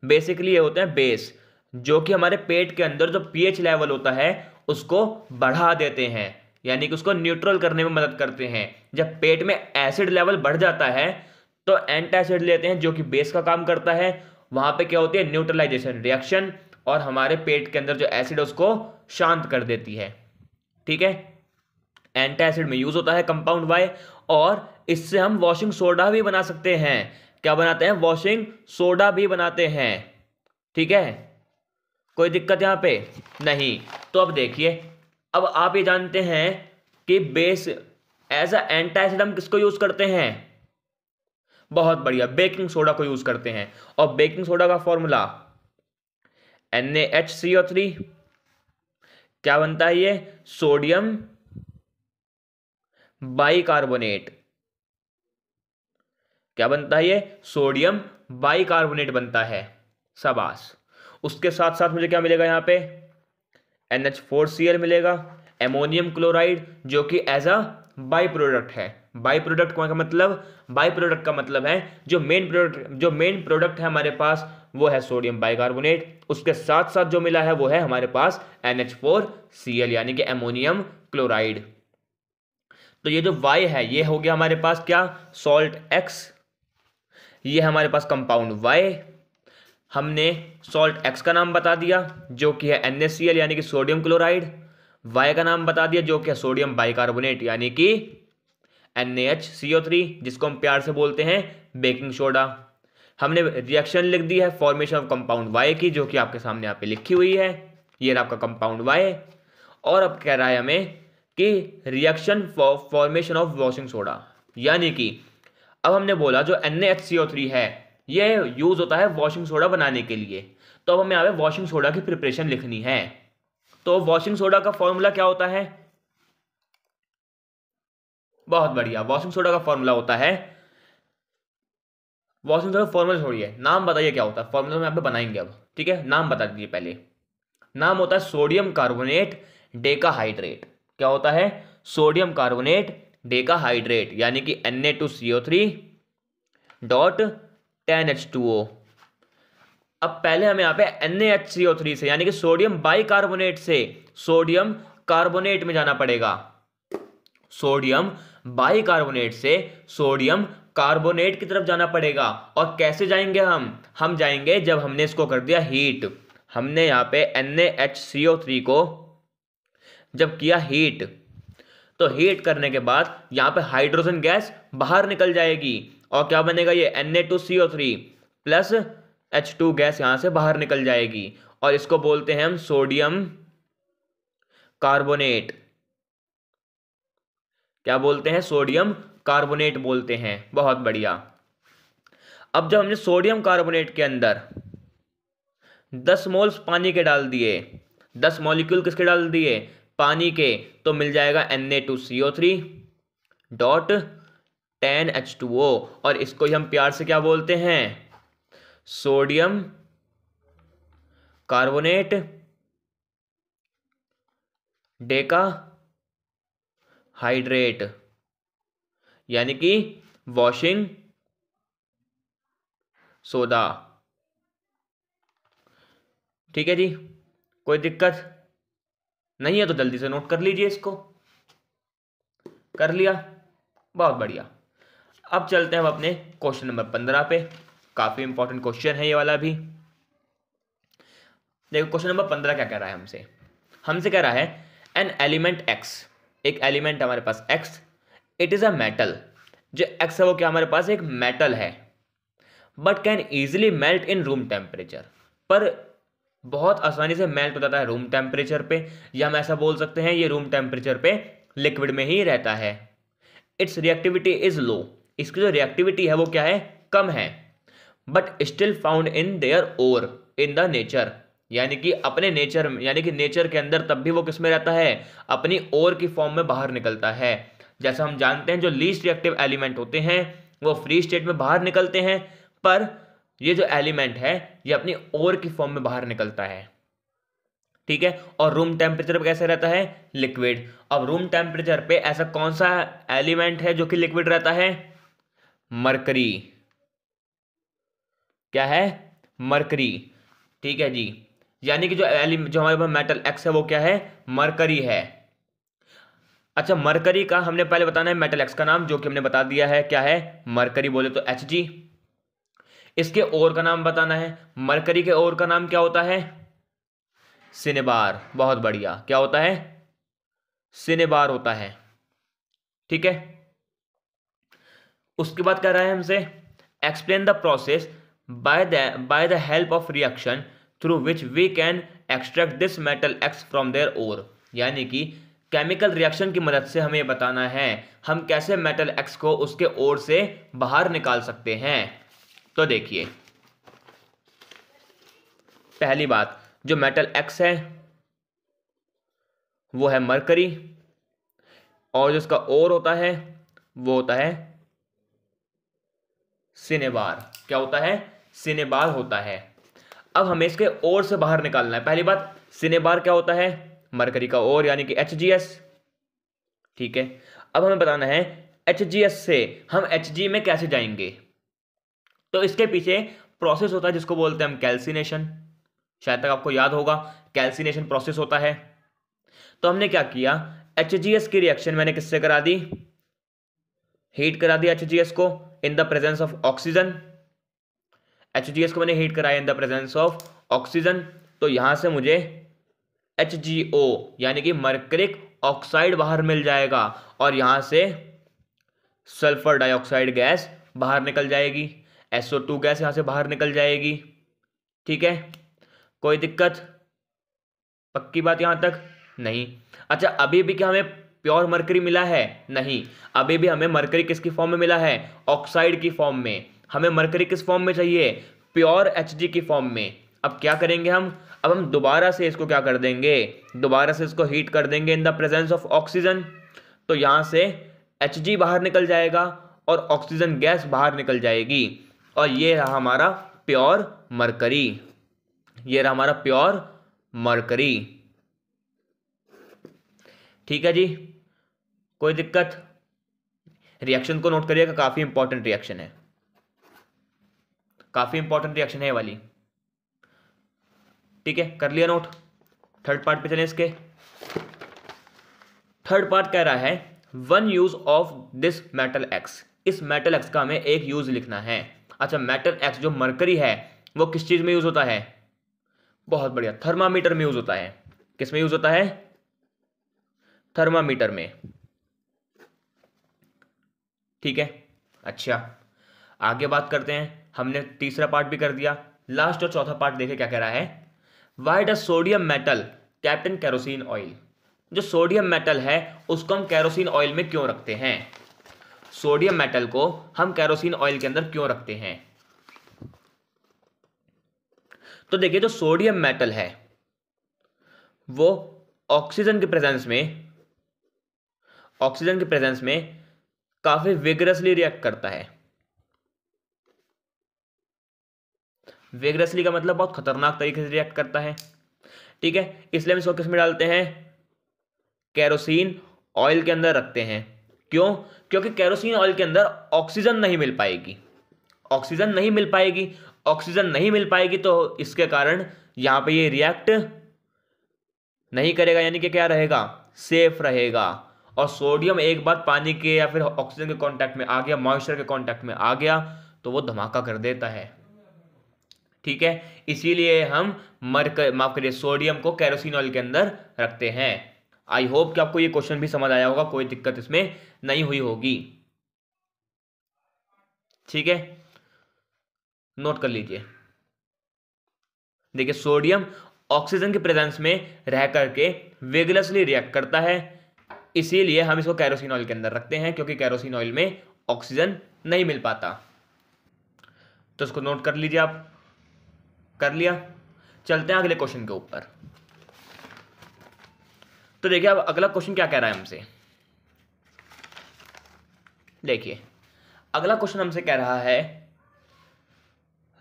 बेसिकली ये होते हैं बेस जो कि हमारे पेट के अंदर जो पीएच लेवल होता है उसको बढ़ा देते हैं यानी कि उसको न्यूट्रल करने में मदद करते हैं जब पेट में एसिड लेवल बढ़ जाता है तो एंटासिड लेते हैं जो कि बेस का काम करता है वहाँ पे क्या होती है न्यूट्रलाइजेशन रिएक्शन और हमारे पेट के अंदर जो एसिड है उसको शांत कर देती है ठीक है एंटासिड में यूज होता है कंपाउंड वाई और इससे हम वॉशिंग सोडा भी बना सकते हैं क्या बनाते हैं वॉशिंग सोडा भी बनाते हैं ठीक है कोई दिक्कत यहाँ पे नहीं तो अब देखिए अब आप ये जानते हैं कि बेस एज अ एंटासिड हम किसको यूज़ करते हैं बहुत बढ़िया बेकिंग सोडा को यूज़ करते हैं और बेकिंग सोडा का formula N A H C O three क्या बनता है ये सोडियम बाइकार्बोनेट क्या बनता है ये सोडियम बाइकार्बोनेट बनता है सबास उसके साथ साथ मुझे क्या मिलेगा यहाँ पे N H four C L मिलेगा एमोनियम क्लोराइड जो कि एज अ बाई प्रोडक्ट है बाई प्रोडक्ट का मतलब बाई प्रोडक्ट का मतलब है जो मेन प्रोडक्ट जो मेन प्रोडक्ट है हमारे पास वो है सोडियम बाइकार्बोनेट उसके साथ साथ जो मिला है वो है हमारे पास N H four C L यानी कि एमोनियम क्लोराइड तो ये जो वाई है ये हो गया हमारे पास क्या सॉल्ट एक्स ये हमारे पास कंपाउंड वाई हमने सॉल्ट एक्स का नाम बता दिया जो कि है एन यानी कि सोडियम क्लोराइड वाई का नाम बता दिया जो कि है सोडियम बाइकार्बोनेट यानी कि एन एच सी जिसको हम प्यार से बोलते हैं बेकिंग सोडा हमने रिएक्शन लिख दी है फॉर्मेशन ऑफ कंपाउंड वाई की जो कि आपके सामने यहाँ पे लिखी हुई है ये रहा आपका कंपाउंड वाई और अब कह रहा है हमें कि reaction formation of washing soda यानी कि अब हमने बोला जो एन है ये यूज़ होता है वॉशिंग सोडा बनाने के लिए तो अब हमें यहाँ पे वॉशिंग सोडा की प्रिपरेशन लिखनी है तो वॉशिंग सोडा का फॉर्मूला क्या होता है बहुत बढ़िया वॉशिंग सोडा का फॉर्मूला होता है वॉशिंग सोडा फॉर्मूला छोड़िए नाम बताइए क्या होता है फॉर्मूला में आप बनाएंगे अब ठीक है नाम बता दीजिए पहले नाम होता है सोडियम कार्बोनेट डेकाहाइड्रेट क्या होता है सोडियम कार्बोनेट डेकाहाइड्रेट यानी कि N A two C O three dot ten H two O अब पहले हमें यहाँ पे N H C O three से यानी कि सोडियम बाइकार्बोनेट से सोडियम कार्बोनेट में जाना पड़ेगा सोडियम बाइकार्बोनेट से सोडियम कार्बोनेट की तरफ जाना पड़ेगा और कैसे जाएंगे हम हम जाएंगे जब हमने इसको कर दिया हीट हमने यहाँ पे N A H C O three को जब किया हीट तो हीट करने के बाद यहाँ पे हाइड्रोजन गैस बाहर निकल जाएगी और क्या बनेगा ये N A two C O three plus H two gas यहाँ से बाहर निकल जाएगी और इसको बोलते हैं हम सोडियम कार्बोनेट क्या बोलते हैं सोडियम कार्बोनेट बोलते हैं बहुत बढ़िया अब जब हमने सोडियम कार्बोनेट के अंदर दस मोल्स पानी के डाल दिए दस मॉलिक्यूल किसके डाल दिए पानी के तो मिल जाएगा N A two C O three dot ten H two O और इसको ही हम प्यार से क्या बोलते हैं सोडियम कार्बोनेट डेका हाइड्रेट यानी कि वॉशिंग सोडा ठीक है जी कोई दिक्कत नहीं है तो जल्दी से नोट कर लीजिए इसको कर लिया बहुत बढ़िया अब चलते हैं हम अपने क्वेश्चन नंबर पंद्रह पे काफ़ी इंपॉर्टेंट क्वेश्चन है ये वाला भी देखो क्वेश्चन नंबर पंद्रह क्या कह रहा है हमसे हमसे कह रहा है एन एलिमेंट एक्स एक एलिमेंट हमारे पास X it is a metal जो एक्स है वो क्या हमारे पास एक मेटल है but can easily melt in room temperature पर बहुत आसानी से मेल्ट हो जाता है रूम टेम्परेचर पे या हम ऐसा बोल सकते हैं ये रूम टेम्परेचर पे लिक्विड में ही रहता है इट्स रिएक्टिविटी इज लो इसकी जो रिएक्टिविटी है वो क्या है कम है but still found in their ore in the nature यानी कि अपने नेचर में यानी कि नेचर के अंदर तब भी वो किस में रहता है अपनी ओर की फॉर्म में बाहर निकलता है जैसा हम जानते हैं जो लीस्ट रिएक्टिव एलिमेंट होते हैं वो फ्री स्टेट में बाहर निकलते हैं पर ये जो एलिमेंट है ये अपनी ओर की फॉर्म में बाहर निकलता है ठीक है और रूम टेम्परेचर पर कैसे रहता है लिक्विड अब रूम टेम्परेचर पे ऐसा कौन सा एलिमेंट है जो कि लिक्विड रहता है मरकरी क्या है मरकरी ठीक है जी यानी कि जो एलिमेंट जो हमारे पास मेटल एक्स है वो क्या है मरकरी है अच्छा मरकरी का हमने पहले बताना है मेटल एक्स का नाम जो कि हमने बता दिया है क्या है मरकरी बोले तो एच जी इसके ओर का नाम बताना है मरकरी के ओर का नाम क्या होता है सिनेबार बहुत बढ़िया क्या होता है सिनेबार होता है ठीक है उसके बाद कह रहा है हमसे explain the process by the by the help of reaction through which we can extract this metal X from their ore यानी कि केमिकल रिएक्शन की मदद से हमें बताना है हम कैसे मेटल एक्स को उसके ओर से बाहर निकाल सकते हैं तो देखिए पहली बात जो मेटल एक्स है वो है मरकरी और जो इसका और होता है वो होता है सिनेबार क्या होता है सिनेबार होता है अब हमें इसके ओर से बाहर निकालना है पहली बात सिनेबार क्या होता है मरकरी का ओर यानी कि एच जी एस ठीक है अब हमें बताना है एच जी एस से हम एच जी में कैसे जाएंगे तो इसके पीछे प्रोसेस होता है जिसको बोलते हैं हम कैल्सिनेशन शायद तक आपको याद होगा कैल्सिनेशन प्रोसेस होता है तो हमने क्या किया एच की रिएक्शन मैंने किससे करा दी हीट करा दी एच को in the presence of oxygen H को मैंने हीट कराया in the presence of oxygen तो यहां से मुझे एच यानी कि मर्क्रिक ऑक्साइड बाहर मिल जाएगा और यहां से सल्फर डाइऑक्साइड गैस बाहर निकल जाएगी एसओ टू गैस यहाँ से बाहर निकल जाएगी ठीक है कोई दिक्कत पक्की बात यहाँ तक नहीं अच्छा अभी भी क्या हमें प्योर मरकरी मिला है नहीं अभी भी हमें मरकरी किसकी फॉर्म में मिला है ऑक्साइड की फॉर्म में हमें मरकरी किस फॉर्म में चाहिए प्योर एच की फॉर्म में अब क्या करेंगे हम अब हम दोबारा से इसको क्या कर देंगे दोबारा से इसको हीट कर देंगे in the presence of oxygen तो यहाँ से एच बाहर निकल जाएगा और ऑक्सीजन गैस बाहर निकल जाएगी और ये रहा हमारा प्योर मरकरी ये रहा हमारा प्योर मरकरी ठीक है जी कोई दिक्कत रिएक्शन को नोट करिएगा काफ़ी इंपॉर्टेंट रिएक्शन है काफ़ी इंपॉर्टेंट रिएक्शन है वाली ठीक है कर लिया नोट थर्ड पार्ट पे चले इसके थर्ड पार्ट कह रहा है one use of this metal X इस मेटल एक्स का हमें एक यूज लिखना है अच्छा मेटल एक्स जो मरकरी है वो किस चीज़ में यूज़ होता है बहुत बढ़िया थर्मामीटर में यूज़ होता है किस में यूज़ होता है थर्मामीटर में ठीक है अच्छा आगे बात करते हैं हमने तीसरा पार्ट भी कर दिया लास्ट और चौथा पार्ट देखे क्या कह रहा है why does sodium metal kept in kerosene oil जो सोडियम मेटल है उसको हम कैरोसिन ऑयल में क्यों रखते हैं सोडियम मेटल को हम कैरोसिन ऑयल के अंदर क्यों रखते हैं तो देखिए जो सोडियम मेटल है वो ऑक्सीजन के प्रेजेंस में ऑक्सीजन के प्रेजेंस में काफी विगरसली रिएक्ट करता है वेगरसली का मतलब बहुत खतरनाक तरीके से रिएक्ट करता है ठीक है इसलिए हम इसको किस में डालते हैं कैरोसिन ऑयल के अंदर रखते हैं क्यों क्योंकि कैरोसिन ऑयल के अंदर ऑक्सीजन नहीं मिल पाएगी ऑक्सीजन नहीं मिल पाएगी ऑक्सीजन नहीं मिल पाएगी तो इसके कारण यहाँ पे ये रिएक्ट नहीं करेगा यानी कि क्या रहेगा सेफ रहेगा और सोडियम एक बार पानी के या फिर ऑक्सीजन के कांटेक्ट में आ गया मॉइस्चर के कांटेक्ट में आ गया तो वो धमाका कर देता है ठीक है इसीलिए हम मर माफ करिए सोडियम को कैरोसिन ऑयल के अंदर रखते हैं आई होप कि आपको ये क्वेश्चन भी समझ आया होगा कोई दिक्कत इसमें नहीं हुई होगी ठीक है नोट कर लीजिए देखिए सोडियम ऑक्सीजन के प्रेजेंस में रह करके वेगलेसली रिएक्ट करता है इसीलिए हम इसको कैरोसिन ऑयल के अंदर रखते हैं क्योंकि कैरोसिन ऑयल में ऑक्सीजन नहीं मिल पाता तो इसको नोट कर लीजिए आप कर लिया चलते हैं अगले क्वेश्चन के ऊपर तो देखिए अब अगला क्वेश्चन क्या कह रहा है हमसे देखिए अगला क्वेश्चन हमसे कह रहा है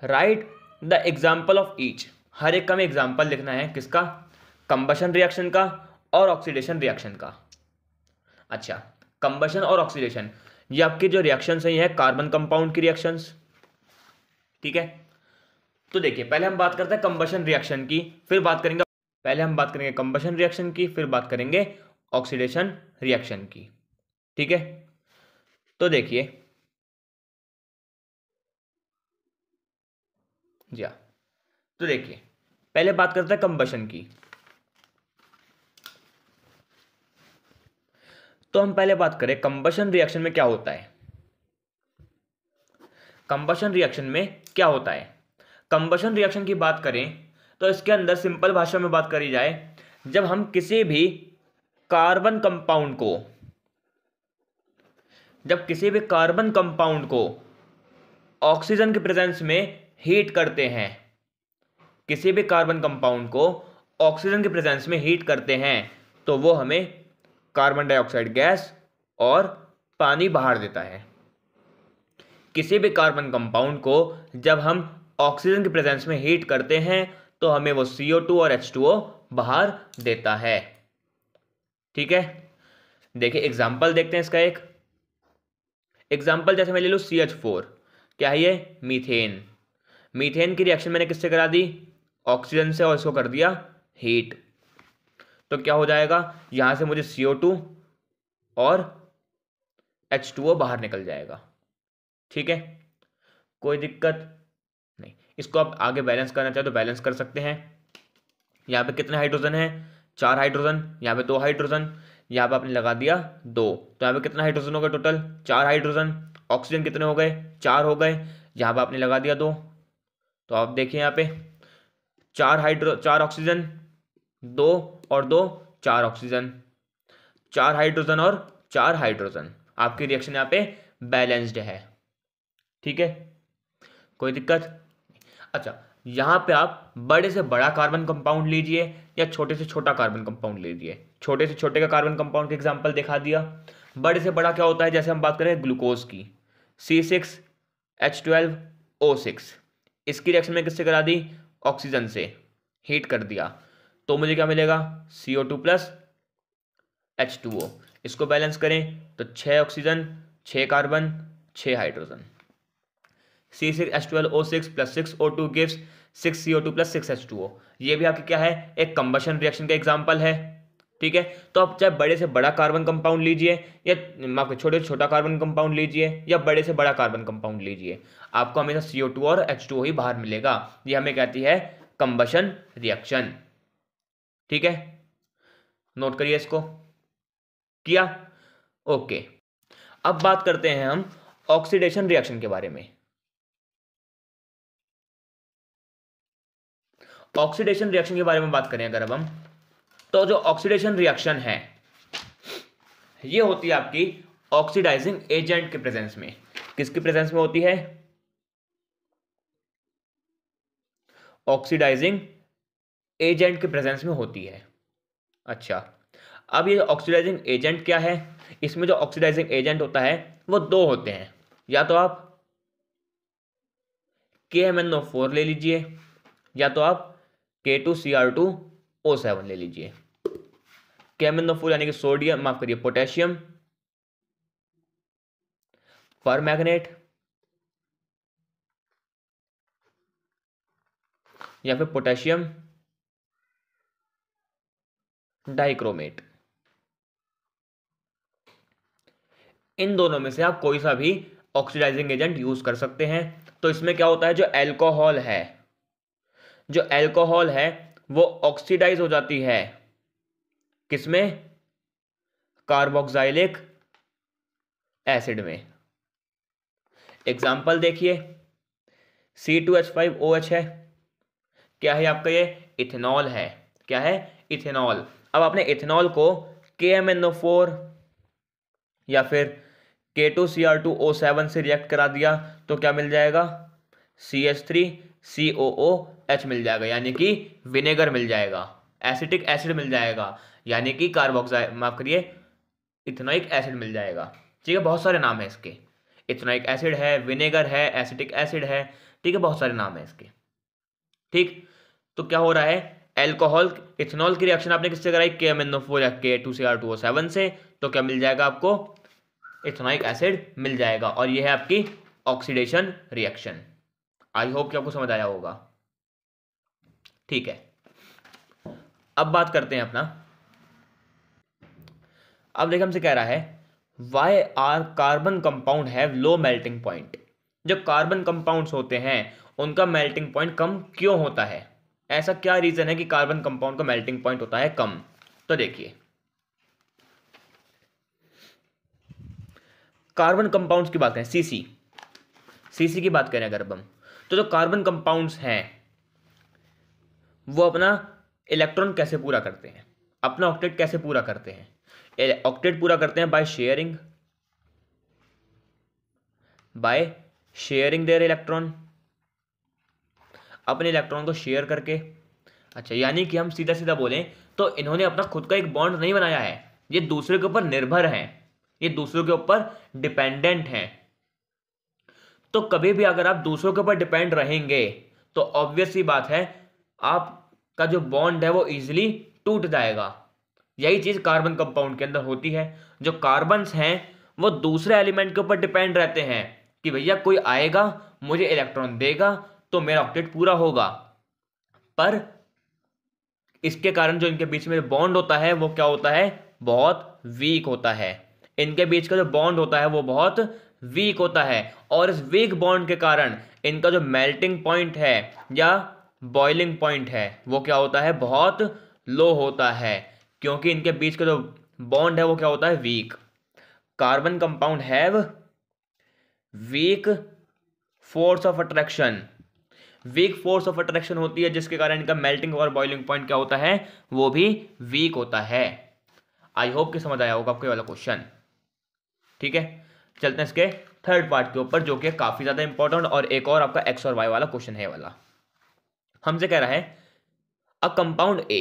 write the example of each हर एक का में एग्जाम्पल लिखना है किसका कंबशन रिएक्शन का और ऑक्सीडेशन रिएक्शन का अच्छा कंबशन और ऑक्सीडेशन ये आपके जो रिएक्शन है ये है कार्बन कंपाउंड की रिएक्शन ठीक है तो देखिए पहले हम बात करते हैं कंबशन रिएक्शन की फिर बात करेंगे पहले हम बात करेंगे कंबशन रिएक्शन की फिर बात करेंगे ऑक्सीडेशन रिएक्शन की ठीक है तो देखिए जी हाँ। तो देखिए पहले बात करते हैं कंबशन की तो हम पहले बात करें कंबशन रिएक्शन में क्या होता है कंबशन रिएक्शन में क्या होता है कंबशन रिएक्शन की बात करें तो इसके अंदर सिंपल भाषा में बात करी जाए जब हम किसी भी कार्बन कंपाउंड को जब किसी भी कार्बन कंपाउंड को ऑक्सीजन के प्रेजेंस में हीट करते हैं किसी भी कार्बन कंपाउंड को ऑक्सीजन के प्रेजेंस में हीट करते हैं तो वो हमें कार्बन डाइऑक्साइड गैस और पानी बाहर देता है किसी भी कार्बन कंपाउंड को जब हम ऑक्सीजन के प्रेजेंस में हीट करते हैं तो हमें वो सी ओ टू और एच टू ओ बाहर देता है ठीक है देखिए एग्जाम्पल देखते हैं इसका एक एग्जाम्पल जैसे मैं ले लूँ सी एच फोर क्या है ये मीथेन मीथेन की रिएक्शन मैंने किससे करा दी ऑक्सीजन से और इसको कर दिया हीट तो क्या हो जाएगा यहाँ से मुझे सीओ टू और एच टू ओ बाहर निकल जाएगा ठीक है कोई दिक्कत इसको आप आगे बैलेंस करना चाहे तो बैलेंस कर सकते हैं यहाँ पे कितने हाइड्रोजन है चार हाइड्रोजन यहाँ पे दो हाइड्रोजन यहाँ पे आपने लगा दिया दो तो यहाँ पे कितना हाइड्रोजन हो गए टोटल चार हाइड्रोजन ऑक्सीजन कितने हो गए चार हो गए यहाँ पे आपने लगा दिया दो तो आप देखिए यहाँ पे चार हाइड्रो चार ऑक्सीजन दो और दो चार ऑक्सीजन चार हाइड्रोजन और चार हाइड्रोजन आपकी रिएक्शन यहाँ पे बैलेंस्ड है ठीक है कोई दिक्कत अच्छा यहाँ पे आप बड़े से बड़ा कार्बन कंपाउंड लीजिए या छोटे से छोटा कार्बन कंपाउंड लीजिए छोटे से छोटे का कार्बन कंपाउंड का एग्जाम्पल दिखा दिया बड़े से बड़ा क्या होता है जैसे हम बात करें ग्लूकोज की C six H twelve O six इसकी रिएक्शन में किससे करा दी ऑक्सीजन से हीट कर दिया तो मुझे क्या मिलेगा C O two plus H two O इसको बैलेंस करें तो छः ऑक्सीजन छः कार्बन छः hydrogen C six H twelve O six plus six O two give six C O two plus six H two O ये भी आपकी क्या है एक कंबशन रिएक्शन का एग्जाम्पल है ठीक है तो आप चाहे बड़े से बड़ा कार्बन कंपाउंड लीजिए या माफ छोटे से छोटा कार्बन कंपाउंड लीजिए या बड़े से बड़ा कार्बन कंपाउंड लीजिए आपको हमेशा सी ओ टू और एच टू ओ ही बाहर मिलेगा ये हमें कहती है कंबशन रिएक्शन ठीक है नोट करिए इसको किया ओके अब बात करते हैं हम ऑक्सीडेशन रिएक्शन के बारे में ऑक्सीडेशन रिएक्शन के बारे में बात करें अगर अब हम तो जो ऑक्सीडेशन रिएक्शन है ये होती है आपकी ऑक्सीडाइजिंग एजेंट के प्रेजेंस में किसके प्रेजेंस में होती है ऑक्सीडाइजिंग एजेंट के प्रेजेंस में होती है अच्छा अब ये ऑक्सीडाइजिंग एजेंट क्या है इसमें जो ऑक्सीडाइजिंग एजेंट होता है वो दो होते हैं या तो आप के एम एन ओ फोर ले लीजिए या तो आप K two C R two O seven ले लीजिए कैमिनोफोर यानी कि सोडियम माफ करिए पोटेशियम पर मैग्नेट या फिर पोटेशियम डाइक्रोमेट इन दोनों में से आप कोई सा भी ऑक्सीडाइजिंग एजेंट यूज कर सकते हैं तो इसमें क्या होता है जो एल्कोहल है जो एल्कोहल है वो ऑक्सीडाइज हो जाती है किसमें कार्बोक्साइलिक एसिड में एग्जाम्पल देखिए C two H five O H है क्या है आपका ये इथेनॉल है क्या है इथेनॉल अब आपने इथेनॉल को के एम एन ओ फोर या फिर K two C R two O seven से रिएक्ट करा दिया तो क्या मिल जाएगा C H three C O O H मिल जाएगा यानी कि विनेगर मिल जाएगा एसिटिक एसिड मिल जाएगा यानी कि कार्बोक्साइड माफ करिए इथनोइक एसिड मिल जाएगा ठीक है बहुत सारे नाम है इसके इथनोइक एसिड है विनेगर है एसिटिक एसिड है ठीक है बहुत सारे नाम है इसके ठीक तो क्या हो रहा है एल्कोहल इथेनॉल की रिएक्शन आपने किससे कराई K M N O four K two C R two O seven से तो क्या मिल जाएगा आपको इथेनॉइक एसिड मिल जाएगा और यह है आपकी ऑक्सीडेशन रिएक्शन आई होप कि आपको समझ आया होगा ठीक है अब बात करते हैं अपना अब देखिए हमसे कह रहा है why are carbon compound have low melting point जो कार्बन कंपाउंड्स होते हैं उनका मेल्टिंग पॉइंट कम क्यों होता है ऐसा क्या रीज़न है कि कार्बन कंपाउंड का मेल्टिंग पॉइंट होता है कम तो देखिए कार्बन कंपाउंड्स की बात करें सीसी सीसी की बात करें अगर हम तो जो कार्बन कंपाउंड्स हैं वो अपना इलेक्ट्रॉन कैसे पूरा करते हैं अपना ऑक्टेट कैसे पूरा करते हैं ऑक्टेट पूरा करते हैं by sharing by sharing their electron अपने इलेक्ट्रॉन को शेयर करके अच्छा यानी कि हम सीधा सीधा बोलें तो इन्होंने अपना खुद का एक बॉन्ड नहीं बनाया है ये दूसरे के ऊपर निर्भर हैं ये दूसरों के ऊपर डिपेंडेंट हैं तो कभी भी अगर आप दूसरों के ऊपर डिपेंड रहेंगे तो ऑब्वियस ही बात है आप का जो बॉन्ड है वो ईजिली टूट जाएगा यही चीज़ कार्बन कंपाउंड के अंदर होती है जो कार्बन्स हैं वो दूसरे एलिमेंट के ऊपर डिपेंड रहते हैं कि भैया कोई आएगा मुझे इलेक्ट्रॉन देगा तो मेरा ऑक्टेट पूरा होगा पर इसके कारण जो इनके बीच में बॉन्ड होता है वो क्या होता है बहुत वीक होता है इनके बीच का जो बॉन्ड होता है वो बहुत वीक होता है और इस वीक बॉन्ड के कारण इनका जो मेल्टिंग पॉइंट है या बॉइलिंग पॉइंट है वो क्या होता है बहुत लो होता है क्योंकि इनके बीच का जो बॉन्ड है वो क्या होता है weak carbon compound have weak force of attraction weak force of attraction होती है जिसके कारण इनका मेल्टिंग और बॉइलिंग पॉइंट क्या होता है वो भी वीक होता है आई होप कि समझ आया होगा आपको वाला क्वेश्चन ठीक है चलते हैं इसके थर्ड पार्ट के ऊपर जो कि काफ़ी ज़्यादा इंपॉर्टेंट और एक और आपका एक्स और वाई वाला क्वेश्चन है वाला हमसे कह रहा है अ कंपाउंड ए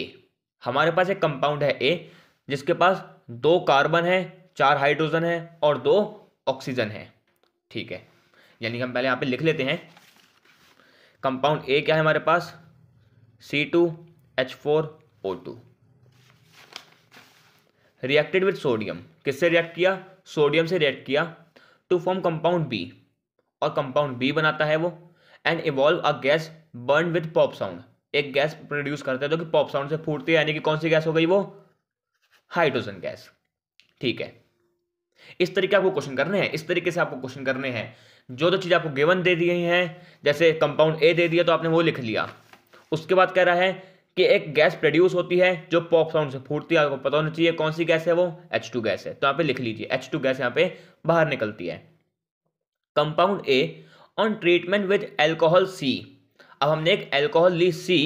हमारे पास एक कंपाउंड है ए जिसके पास दो कार्बन है चार हाइड्रोजन है और दो ऑक्सीजन है ठीक है यानी हम पहले यहाँ पे लिख लेते हैं कंपाउंड ए क्या है हमारे पास C two H four O two reacted with sodium किससे रिएक्ट किया सोडियम से रिएक्ट किया टू फॉर्म कंपाउंड बी और कंपाउंड बी बनाता है वो and evolve a gas burn with pop sound एक गैस प्रोड्यूस करते हैं जो कि पॉप साउंड से फूटती है यानी कि कौन सी गैस हो गई वो हाइड्रोजन गैस ठीक है इस तरीके आपको क्वेश्चन करने हैं इस तरीके से आपको क्वेश्चन करने हैं जो जो चीज़ आपको गेवन दे दी गई हैं जैसे कंपाउंड ए दे दिया तो आपने वो लिख लिया उसके बाद कह रहा है कि एक गैस प्रोड्यूस होती है जो पॉप साउंड से फूटती है आपको पता होना चाहिए कौन सी गैस है वो एच टू गैस है तो यहाँ पे लिख लीजिए एच टू गैस यहाँ पे बाहर निकलती है compound A on treatment with alcohol C अब हमने एक एल्कोहल ली सी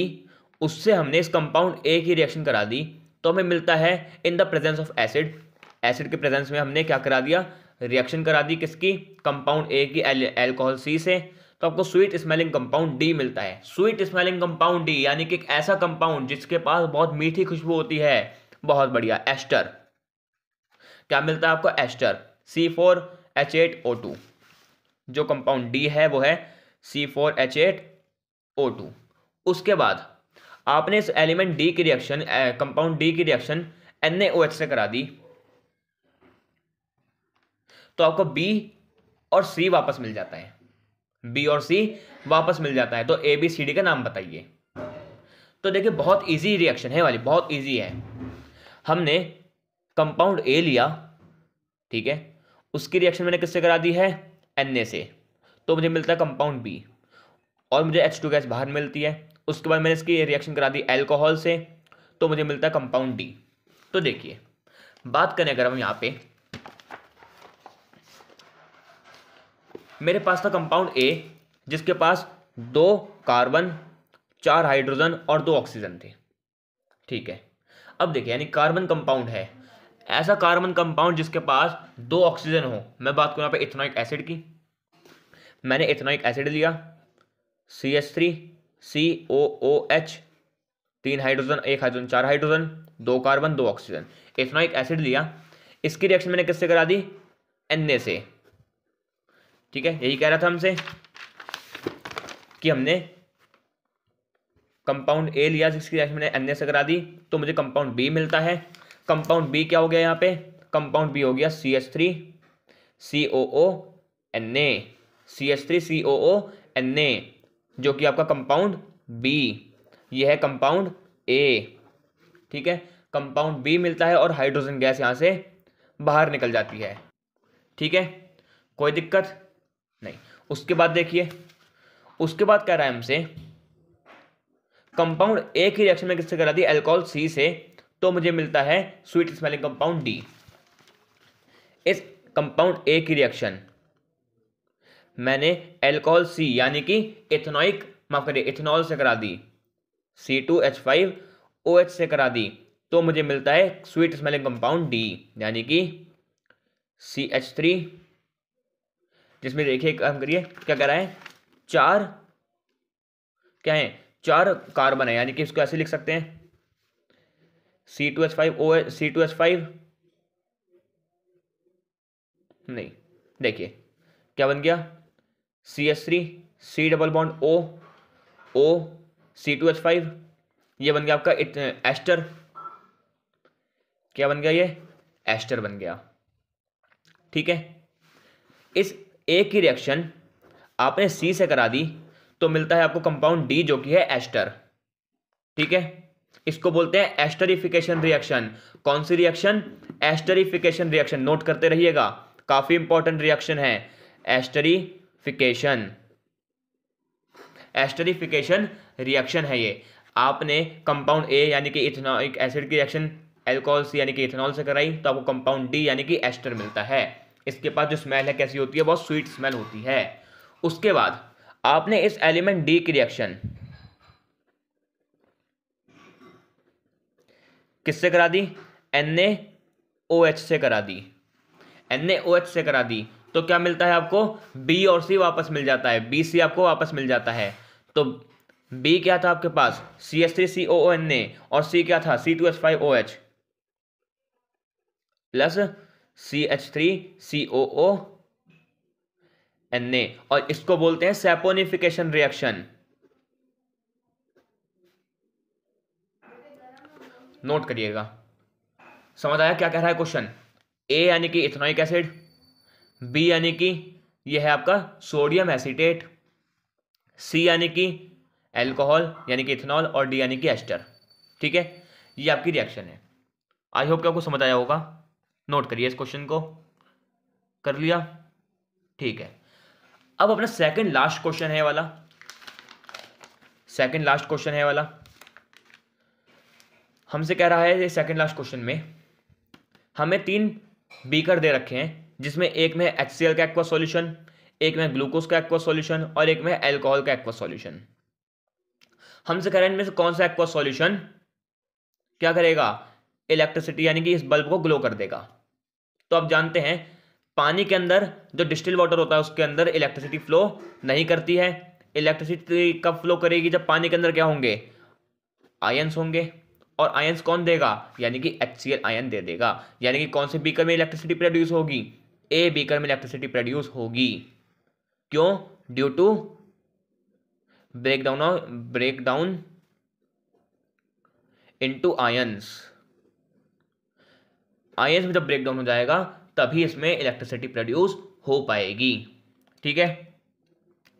उससे हमने इस कंपाउंड ए की रिएक्शन करा दी तो हमें मिलता है in the presence of acid acid के प्रेजेंस में हमने क्या करा दिया रिएक्शन करा दी किसकी कंपाउंड ए की एल्कोहल सी से तो आपको स्वीट स्मेलिंग कंपाउंड डी मिलता है स्वीट स्मेलिंग कंपाउंड डी यानी कि एक ऐसा कंपाउंड जिसके पास बहुत मीठी खुशबू होती है बहुत बढ़िया एस्टर क्या मिलता है आपको ester C four H eight O two जो कंपाउंड डी है वो है C four H eight O two उसके बाद आपने इस एलिमेंट डी की रिएक्शन कंपाउंड डी की रिएक्शन एन एच से करा दी तो आपको बी और सी वापस मिल जाता है बी और सी वापस मिल जाता है तो ए बी सी डी का नाम बताइए तो देखिए बहुत इजी रिएक्शन है वाली बहुत इजी है हमने कंपाउंड ए लिया ठीक है उसकी रिएक्शन मैंने किससे करा दी है एन ए से तो मुझे मिलता है कंपाउंड बी और मुझे एच टू गैस बाहर मिलती है उसके बाद मैंने इसकी रिएक्शन करा दी एल्कोहल से तो मुझे मिलता है कंपाउंड डी तो देखिए बात करें अगर हम यहाँ पे मेरे पास था कंपाउंड ए जिसके पास दो कार्बन चार हाइड्रोजन और दो ऑक्सीजन थे ठीक है अब देखिए यानी कार्बन कंपाउंड है ऐसा कार्बन कंपाउंड जिसके पास दो ऑक्सीजन हो मैं बात करूँ यहाँ पे इथेनॉइक एसिड की मैंने इथेनॉइक एसिड लिया C S three C O O H तीन हाइड्रोजन एक हाइड्रोजन चार हाइड्रोजन दो कार्बन दो ऑक्सीजन एक एसिड लिया इसकी रिएक्शन मैंने किससे करा दी एन से ठीक है यही कह रहा था हमसे कि हमने कंपाउंड ए लिया जिसकी रिएक्शन मैंने एन से करा दी तो मुझे कंपाउंड बी मिलता है कंपाउंड बी क्या हो गया यहाँ पे कंपाउंड बी हो गया C S three C O O N A C S three C O O N A जो कि आपका कंपाउंड बी यह है कंपाउंड ए ठीक है कंपाउंड बी मिलता है और हाइड्रोजन गैस यहाँ से बाहर निकल जाती है ठीक है कोई दिक्कत नहीं उसके बाद देखिए उसके बाद कह रहा है हमसे कंपाउंड ए की रिएक्शन में किससे करा दी एल्कोहल सी से तो मुझे मिलता है स्वीट स्मेलिंग कंपाउंड डी इस कंपाउंड ए की रिएक्शन मैंने एल्कोहल सी यानी कि इथेनॉइक माफ करिए इथेनॉल से करा दी C two H five O H से करा दी तो मुझे मिलता है स्वीट स्मेलिंग कंपाउंड डी यानी कि सी एच थ्री जिसमें देखिए काम करिए क्या कह रहा है चार क्या है चार कार्बन है यानी कि इसको ऐसे लिख सकते हैं C two H five O H C two H five नहीं देखिए क्या बन गया C S three C double bond O O C two H five ये बन गया आपका एस्टर क्या बन गया ये एस्टर बन गया ठीक है इस एक की रिएक्शन आपने सी से करा दी तो मिलता है आपको कंपाउंड डी जो कि है एस्टर ठीक है इसको बोलते हैं एस्टरिफिकेशन रिएक्शन कौन सी रिएक्शन एस्टरिफिकेशन रिएक्शन नोट करते रहिएगा काफी इंपॉर्टेंट रिएक्शन है एस्टरी एस्टरिफिकेशन एस्टरिफिकेशन रिएक्शन है ये आपने कंपाउंड ए यानी कि इथेनॉलिक एसिड की रिएक्शन एल्कोहल से यानी कि इथेनॉल से कराई तो आपको कंपाउंड डी यानी कि एस्टर मिलता है इसके पास जो स्मेल है कैसी होती है बहुत स्वीट स्मेल होती है उसके बाद आपने इस एलिमेंट डी की रिएक्शन किससे करा दी एन ए ओ एच से करा दी एन ए ओ एच से करा दी तो क्या मिलता है आपको बी और सी वापस मिल जाता है बी सी आपको वापस मिल जाता है तो बी क्या था आपके पास C S three C O N A और सी क्या था C two H five O H plus C H three C O O N A और इसको बोलते हैं सेपोनिफिकेशन रिएक्शन नोट करिएगा समझ आया क्या कह रहा है क्वेश्चन ए यानी कि इथनोइक एसिड बी यानी कि यह है आपका सोडियम एसीटेट सी यानी कि एल्कोहल यानी कि इथेनॉल और डी यानी कि एस्टर ठीक है ये आपकी रिएक्शन है आई होप कि आपको समझ आया होगा नोट करिए इस क्वेश्चन को कर लिया ठीक है अब अपना सेकंड लास्ट क्वेश्चन है वाला सेकंड लास्ट क्वेश्चन है वाला हमसे कह रहा है ये सेकंड लास्ट क्वेश्चन में हमें तीन बीकर दे रखे हैं जिसमें एक में एच का एक्वा सॉल्यूशन एक में ग्लूकोज का एक्वा सॉल्यूशन और एक में एल्कोहल का एक्वा सॉल्यूशन हमसे करें इनमें से कौन सा एक्वा सॉल्यूशन क्या करेगा इलेक्ट्रिसिटी यानी कि इस बल्ब को ग्लो कर देगा तो आप जानते हैं पानी के अंदर जो डिस्टिल वाटर होता है उसके अंदर इलेक्ट्रिसिटी फ्लो नहीं करती है इलेक्ट्रिसिटी कब फ्लो करेगी जब पानी के अंदर क्या होंगे आयंस होंगे और आयंस कौन देगा यानी कि एच सी आयन दे देगा यानी कि कौन से बीकर में इलेक्ट्रिसिटी प्रोड्यूस होगी ए बीकर में इलेक्ट्रिसिटी प्रोड्यूस होगी क्यों due to break down break down into ions ions में जब ब्रेक डाउन हो जाएगा तभी इसमें इलेक्ट्रिसिटी प्रोड्यूस हो पाएगी ठीक है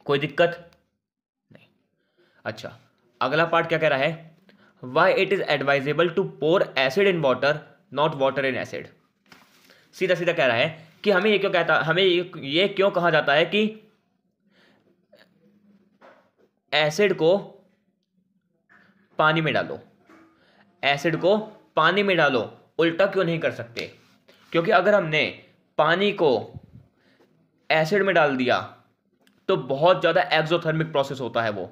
कोई दिक्कत नहीं अच्छा अगला पार्ट क्या कह रहा है why it is advisable to pour acid in water not water in acid सीधा सीधा कह रहा है कि हमें ये क्यों कहता हमें ये क्यों कहा जाता है कि एसिड को पानी में डालो एसिड को पानी में डालो उल्टा क्यों नहीं कर सकते क्योंकि अगर हमने पानी को एसिड में डाल दिया तो बहुत ज़्यादा एक्जोथर्मिक प्रोसेस होता है वो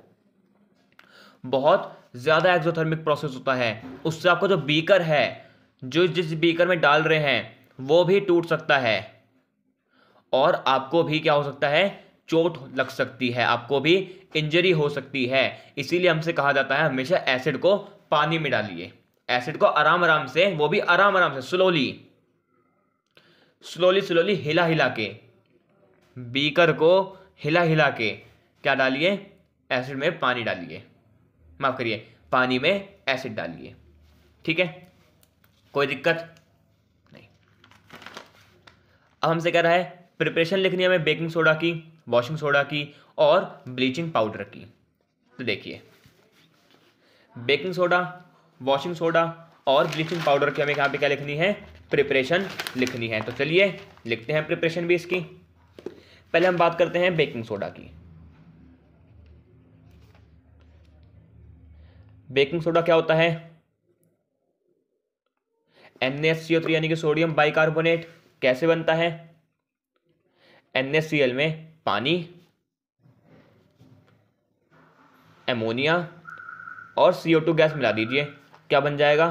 बहुत ज़्यादा एक्जोथर्मिक प्रोसेस होता है उससे आपको जो बीकर है जो जिस बीकर में डाल रहे हैं वो भी टूट सकता है और आपको भी क्या हो सकता है चोट लग सकती है आपको भी इंजरी हो सकती है इसीलिए हमसे कहा जाता है हमेशा एसिड को पानी में डालिए एसिड को आराम आराम से वो भी आराम आराम से स्लोली स्लोली स्लोली हिला हिला के बीकर को हिला हिला के क्या डालिए एसिड में पानी डालिए माफ़ करिए पानी में एसिड डालिए ठीक है कोई दिक्कत नहीं अब हमसे कह रहा है प्रिपरेशन लिखनी है हमें बेकिंग सोडा की वॉशिंग सोडा की और ब्लीचिंग पाउडर की तो देखिए बेकिंग सोडा वॉशिंग सोडा और ब्लीचिंग पाउडर की हमें यहाँ पे क्या लिखनी है प्रिपरेशन लिखनी है तो चलिए लिखते हैं प्रिपरेशन भी इसकी पहले हम बात करते हैं बेकिंग सोडा की बेकिंग सोडा क्या होता है एन यानी कि सोडियम बाइकार्बोनेट कैसे बनता है एन में पानी एमोनिया और सी ओ टू गैस मिला दीजिए क्या बन जाएगा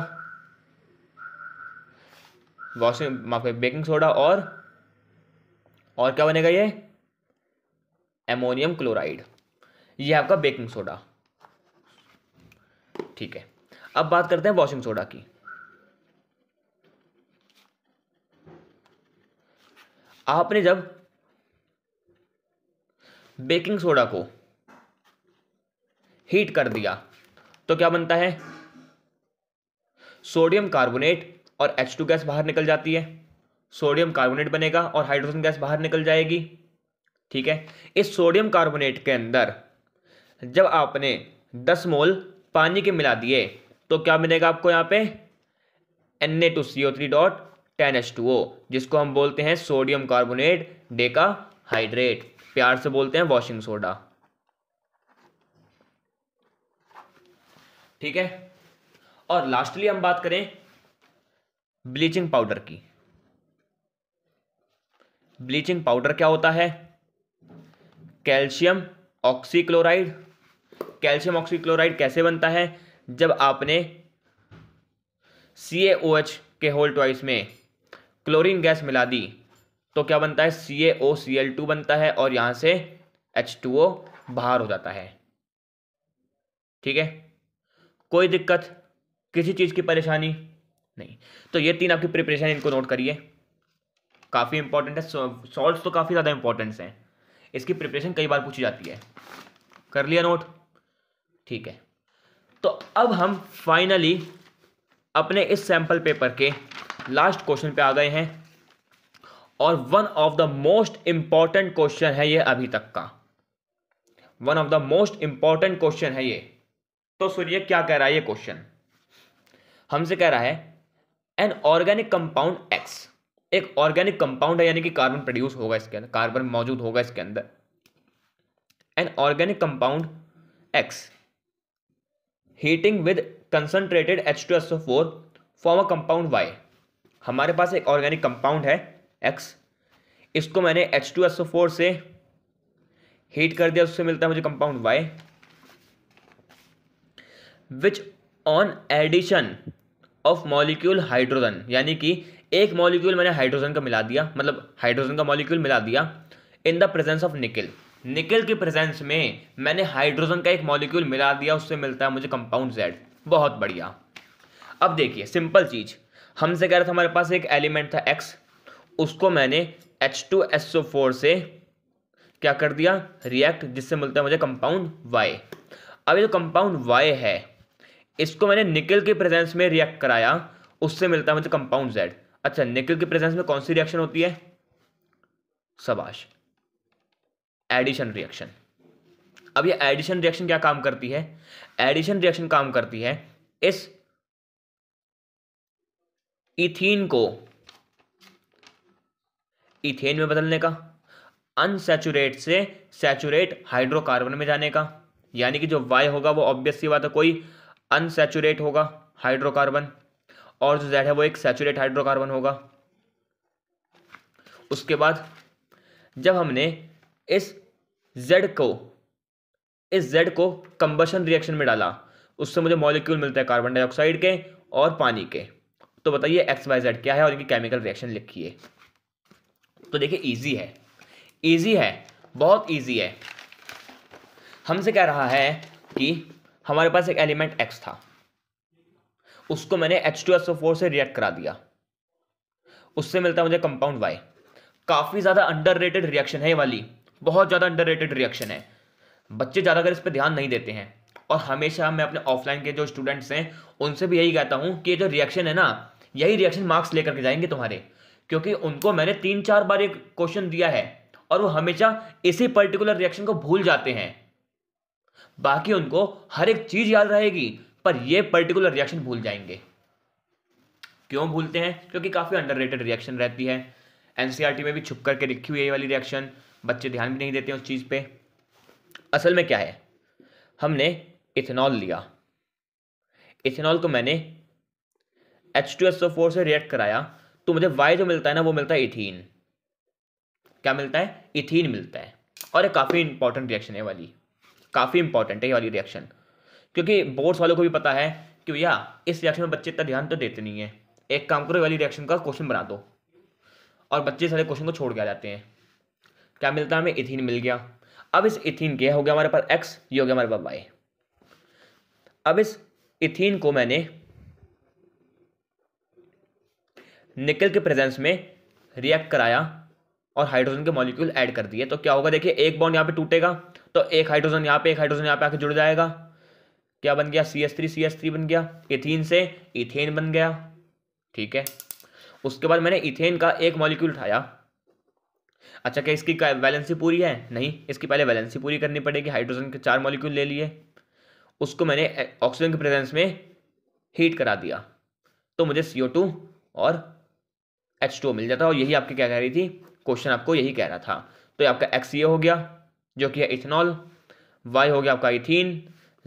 वॉशिंग माफ बेकिंग सोडा और और क्या बनेगा ये एमोनियम क्लोराइड ये आपका बेकिंग सोडा ठीक है अब बात करते हैं वॉशिंग सोडा की आपने जब बेकिंग सोडा को हीट कर दिया तो क्या बनता है सोडियम कार्बोनेट और एच टू गैस बाहर निकल जाती है सोडियम कार्बोनेट बनेगा और हाइड्रोजन गैस बाहर निकल जाएगी ठीक है इस सोडियम कार्बोनेट के अंदर जब आपने 10 मोल पानी के मिला दिए तो क्या मिलेगा आपको यहाँ पे N A two C O three dot ten H two O जिसको हम बोलते हैं सोडियम कार्बोनेट डेका हाइड्रेट प्यार से बोलते हैं वॉशिंग सोडा ठीक है और लास्टली हम बात करें ब्लीचिंग पाउडर की ब्लीचिंग पाउडर क्या होता है कैल्शियम ऑक्सीक्लोराइड कैल्शियम ऑक्सीक्लोराइड कैसे बनता है जब आपने सी के होल ट्वाइस में क्लोरीन गैस मिला दी तो क्या बनता है सी ए ओ सी एल टू बनता है और यहां से एच टू ओ बाहर हो जाता है ठीक है कोई दिक्कत किसी चीज़ की परेशानी नहीं तो ये तीन आपकी प्रिपरेशन इनको नोट करिए काफ़ी इंपॉर्टेंट है सॉल्व तो काफ़ी ज़्यादा इंपॉर्टेंस हैं इसकी प्रिपरेशन कई बार पूछी जाती है कर लिया नोट ठीक है तो अब हम फाइनली अपने इस सैंपल पेपर के लास्ट क्वेश्चन पे आ गए हैं और one of the most important question है ये अभी तक का one of the most important question है ये तो सुनिए क्या कह रहा है ये क्वेश्चन हमसे कह रहा है एन ऑर्गेनिक कंपाउंड एक्स एक ऑर्गेनिक कंपाउंड है यानी कि कार्बन प्रोड्यूस होगा इसके अंदर कार्बन मौजूद होगा इसके अंदर an organic compound X heating with concentrated H two S O four form a compound Y हमारे पास एक ऑर्गेनिक कंपाउंड है एक्स इसको मैंने H two S O four से हीट कर दिया उससे मिलता है मुझे compound Y which on addition of molecule hydrogen यानी कि एक मॉलिक्यूल मैंने हाइड्रोजन का मिला दिया मतलब हाइड्रोजन का मॉलिक्यूल मिला दिया इन द प्रेजेंस ऑफ निकल निकल के प्रेजेंस में मैंने हाइड्रोजन का एक मॉलिक्यूल मिला दिया उससे मिलता है मुझे कंपाउंड जेड बहुत बढ़िया अब देखिए सिंपल चीज़ हमसे कह रहा था हमारे पास एक एलिमेंट था एक्स उसको मैंने H two S O four से क्या कर दिया रिएक्ट जिससे मिलता है मुझे कंपाउंड वाई अब ये जो कंपाउंड वाई है इसको मैंने निकल के प्रेजेंस में रिएक्ट कराया उससे मिलता है मुझे कंपाउंड जेड अच्छा निकल के प्रेजेंस में कौन सी रिएक्शन होती है सबाश एडिशन रिएक्शन अब ये एडिशन रिएक्शन क्या काम करती है एडिशन रिएक्शन काम करती है इस इथीन को इथेन में बदलने का अनसेचुरेट से सेचुरेट हाइड्रोकार्बन में जाने का यानी कि जो वाई होगा वो ऑब्वियस सी बात है कोई अनसेचुरेट होगा हाइड्रोकार्बन और जो जेड है वो एक सेचुरेट हाइड्रोकार्बन होगा उसके बाद जब हमने इस जेड को इस जेड को कंबशन रिएक्शन में डाला उससे मुझे मॉलिक्यूल मिलता है कार्बन डाइऑक्साइड के और पानी के तो बताइए एक्स वाई जेड क्या है और इनकी केमिकल रिएक्शन लिखिए तो देखिए ईजी है ईजी है बहुत ईजी है हमसे कह रहा है कि हमारे पास एक एलिमेंट एक्स था उसको मैंने H two S O four से रिएक्ट करा दिया उससे मिलता है मुझे कंपाउंड वाई काफ़ी ज़्यादा अंडर रेटेड रिएक्शन है ये वाली बहुत ज़्यादा अंडर रेटेड रिएक्शन है बच्चे ज़्यादातर इस पर ध्यान नहीं देते हैं और हमेशा मैं अपने ऑफलाइन के जो स्टूडेंट्स हैं उनसे भी यही कहता हूँ कि ये जो रिएक्शन है ना यही रिएक्शन मार्क्स लेकर के जाएंगे तुम्हारे क्योंकि उनको मैंने तीन चार बार एक क्वेश्चन दिया है और वो हमेशा इसी पर्टिकुलर रिएक्शन को भूल जाते हैं बाकी उनको हर एक चीज़ याद रहेगी पर ये पर्टिकुलर रिएक्शन भूल जाएंगे क्यों भूलते हैं क्योंकि काफ़ी अंडर रिएक्शन रहती है एनसीआरटी e में भी छुप करके लिखी हुई है वाली रिएक्शन बच्चे ध्यान भी नहीं देते उस चीज़ पे असल में क्या है हमने इथेनॉल लिया इथेनॉल को मैंने एच टू एस फोर से रिएक्ट कराया तो मुझे वाई जो मिलता है ना वो मिलता है इथीन क्या मिलता है इथीन मिलता है और ये काफ़ी इंपॉर्टेंट रिएक्शन है वाली काफ़ी इंपॉर्टेंट है ये वाली रिएक्शन क्योंकि बोर्ड्स वालों को भी पता है कि भैया इस रिएक्शन में बच्चे इतना ध्यान तो देते नहीं है एक काम करो वाली रिएक्शन का क्वेश्चन बना दो और बच्चे सारे क्वेश्चन को छोड़ के आ जाते हैं क्या मिलता है हमें इथीन मिल गया अब इस इथीन के हो गया हमारे पास एक्स ये हो गया हमारे पास वाई अब इस इथीन को मैंने निकल के प्रेजेंस में रिएक्ट कराया और हाइड्रोजन के मॉलिक्यूल ऐड कर दिए तो क्या होगा देखिए एक बॉन्ड यहाँ पे टूटेगा तो एक हाइड्रोजन यहाँ पे एक हाइड्रोजन यहाँ पे आके जुड़ जाएगा क्या बन गया C S three C S three बन गया इथिन से इथेन बन गया ठीक है उसके बाद मैंने इथेन का एक मॉलिक्यूल उठाया अच्छा क्या इसकी वैलेंसी पूरी है नहीं इसकी पहले वैलेंसी पूरी करनी पड़ेगी हाइड्रोजन के चार मॉलिक्यूल ले लिए उसको मैंने ऑक्सीजन eh, के प्रेजेंस में हीट करा दिया तो मुझे सी और एच टू मिल जाता और यही आपकी क्या कह रही थी क्वेश्चन आपको यही कह रहा था तो ये आपका एक्स ये हो गया जो कि है इथेनॉल वाई हो गया आपका इथिन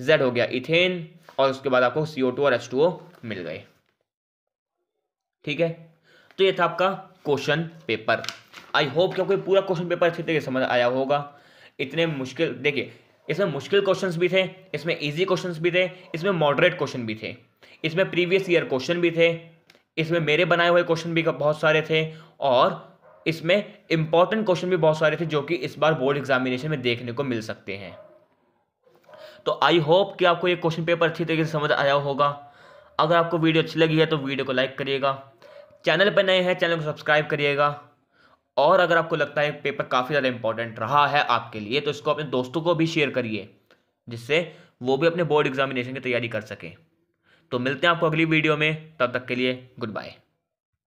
जेड हो गया इथेन और उसके बाद आपको सी और एच मिल गए ठीक है तो ये था आपका क्वेश्चन पेपर आई होप कि आपको पूरा क्वेश्चन पेपर अच्छी तरीके समझ आया होगा इतने मुश्किल देखिए इसमें मुश्किल क्वेश्चंस भी थे इसमें इजी क्वेश्चंस भी थे इसमें मॉडरेट क्वेश्चन भी थे इसमें प्रीवियस ईयर क्वेश्चन भी थे इसमें मेरे बनाए हुए क्वेश्चन भी बहुत सारे थे और इसमें इंपॉर्टेंट क्वेश्चन भी बहुत सारे थे जो कि इस बार बोर्ड एग्जामिनेशन में देखने को मिल सकते हैं तो आई होप कि आपको ये क्वेश्चन पेपर अच्छी तरीके से समझ आया होगा अगर आपको वीडियो अच्छी लगी है तो वीडियो को लाइक करिएगा चैनल पर नए हैं चैनल को सब्सक्राइब करिएगा और अगर आपको लगता है पेपर काफ़ी ज़्यादा इंपॉर्टेंट रहा है आपके लिए तो इसको अपने दोस्तों को भी शेयर करिए जिससे वो भी अपने बोर्ड एग्जामिनेशन की तैयारी कर सकें तो मिलते हैं आपको अगली वीडियो में तब तक के लिए गुड बाय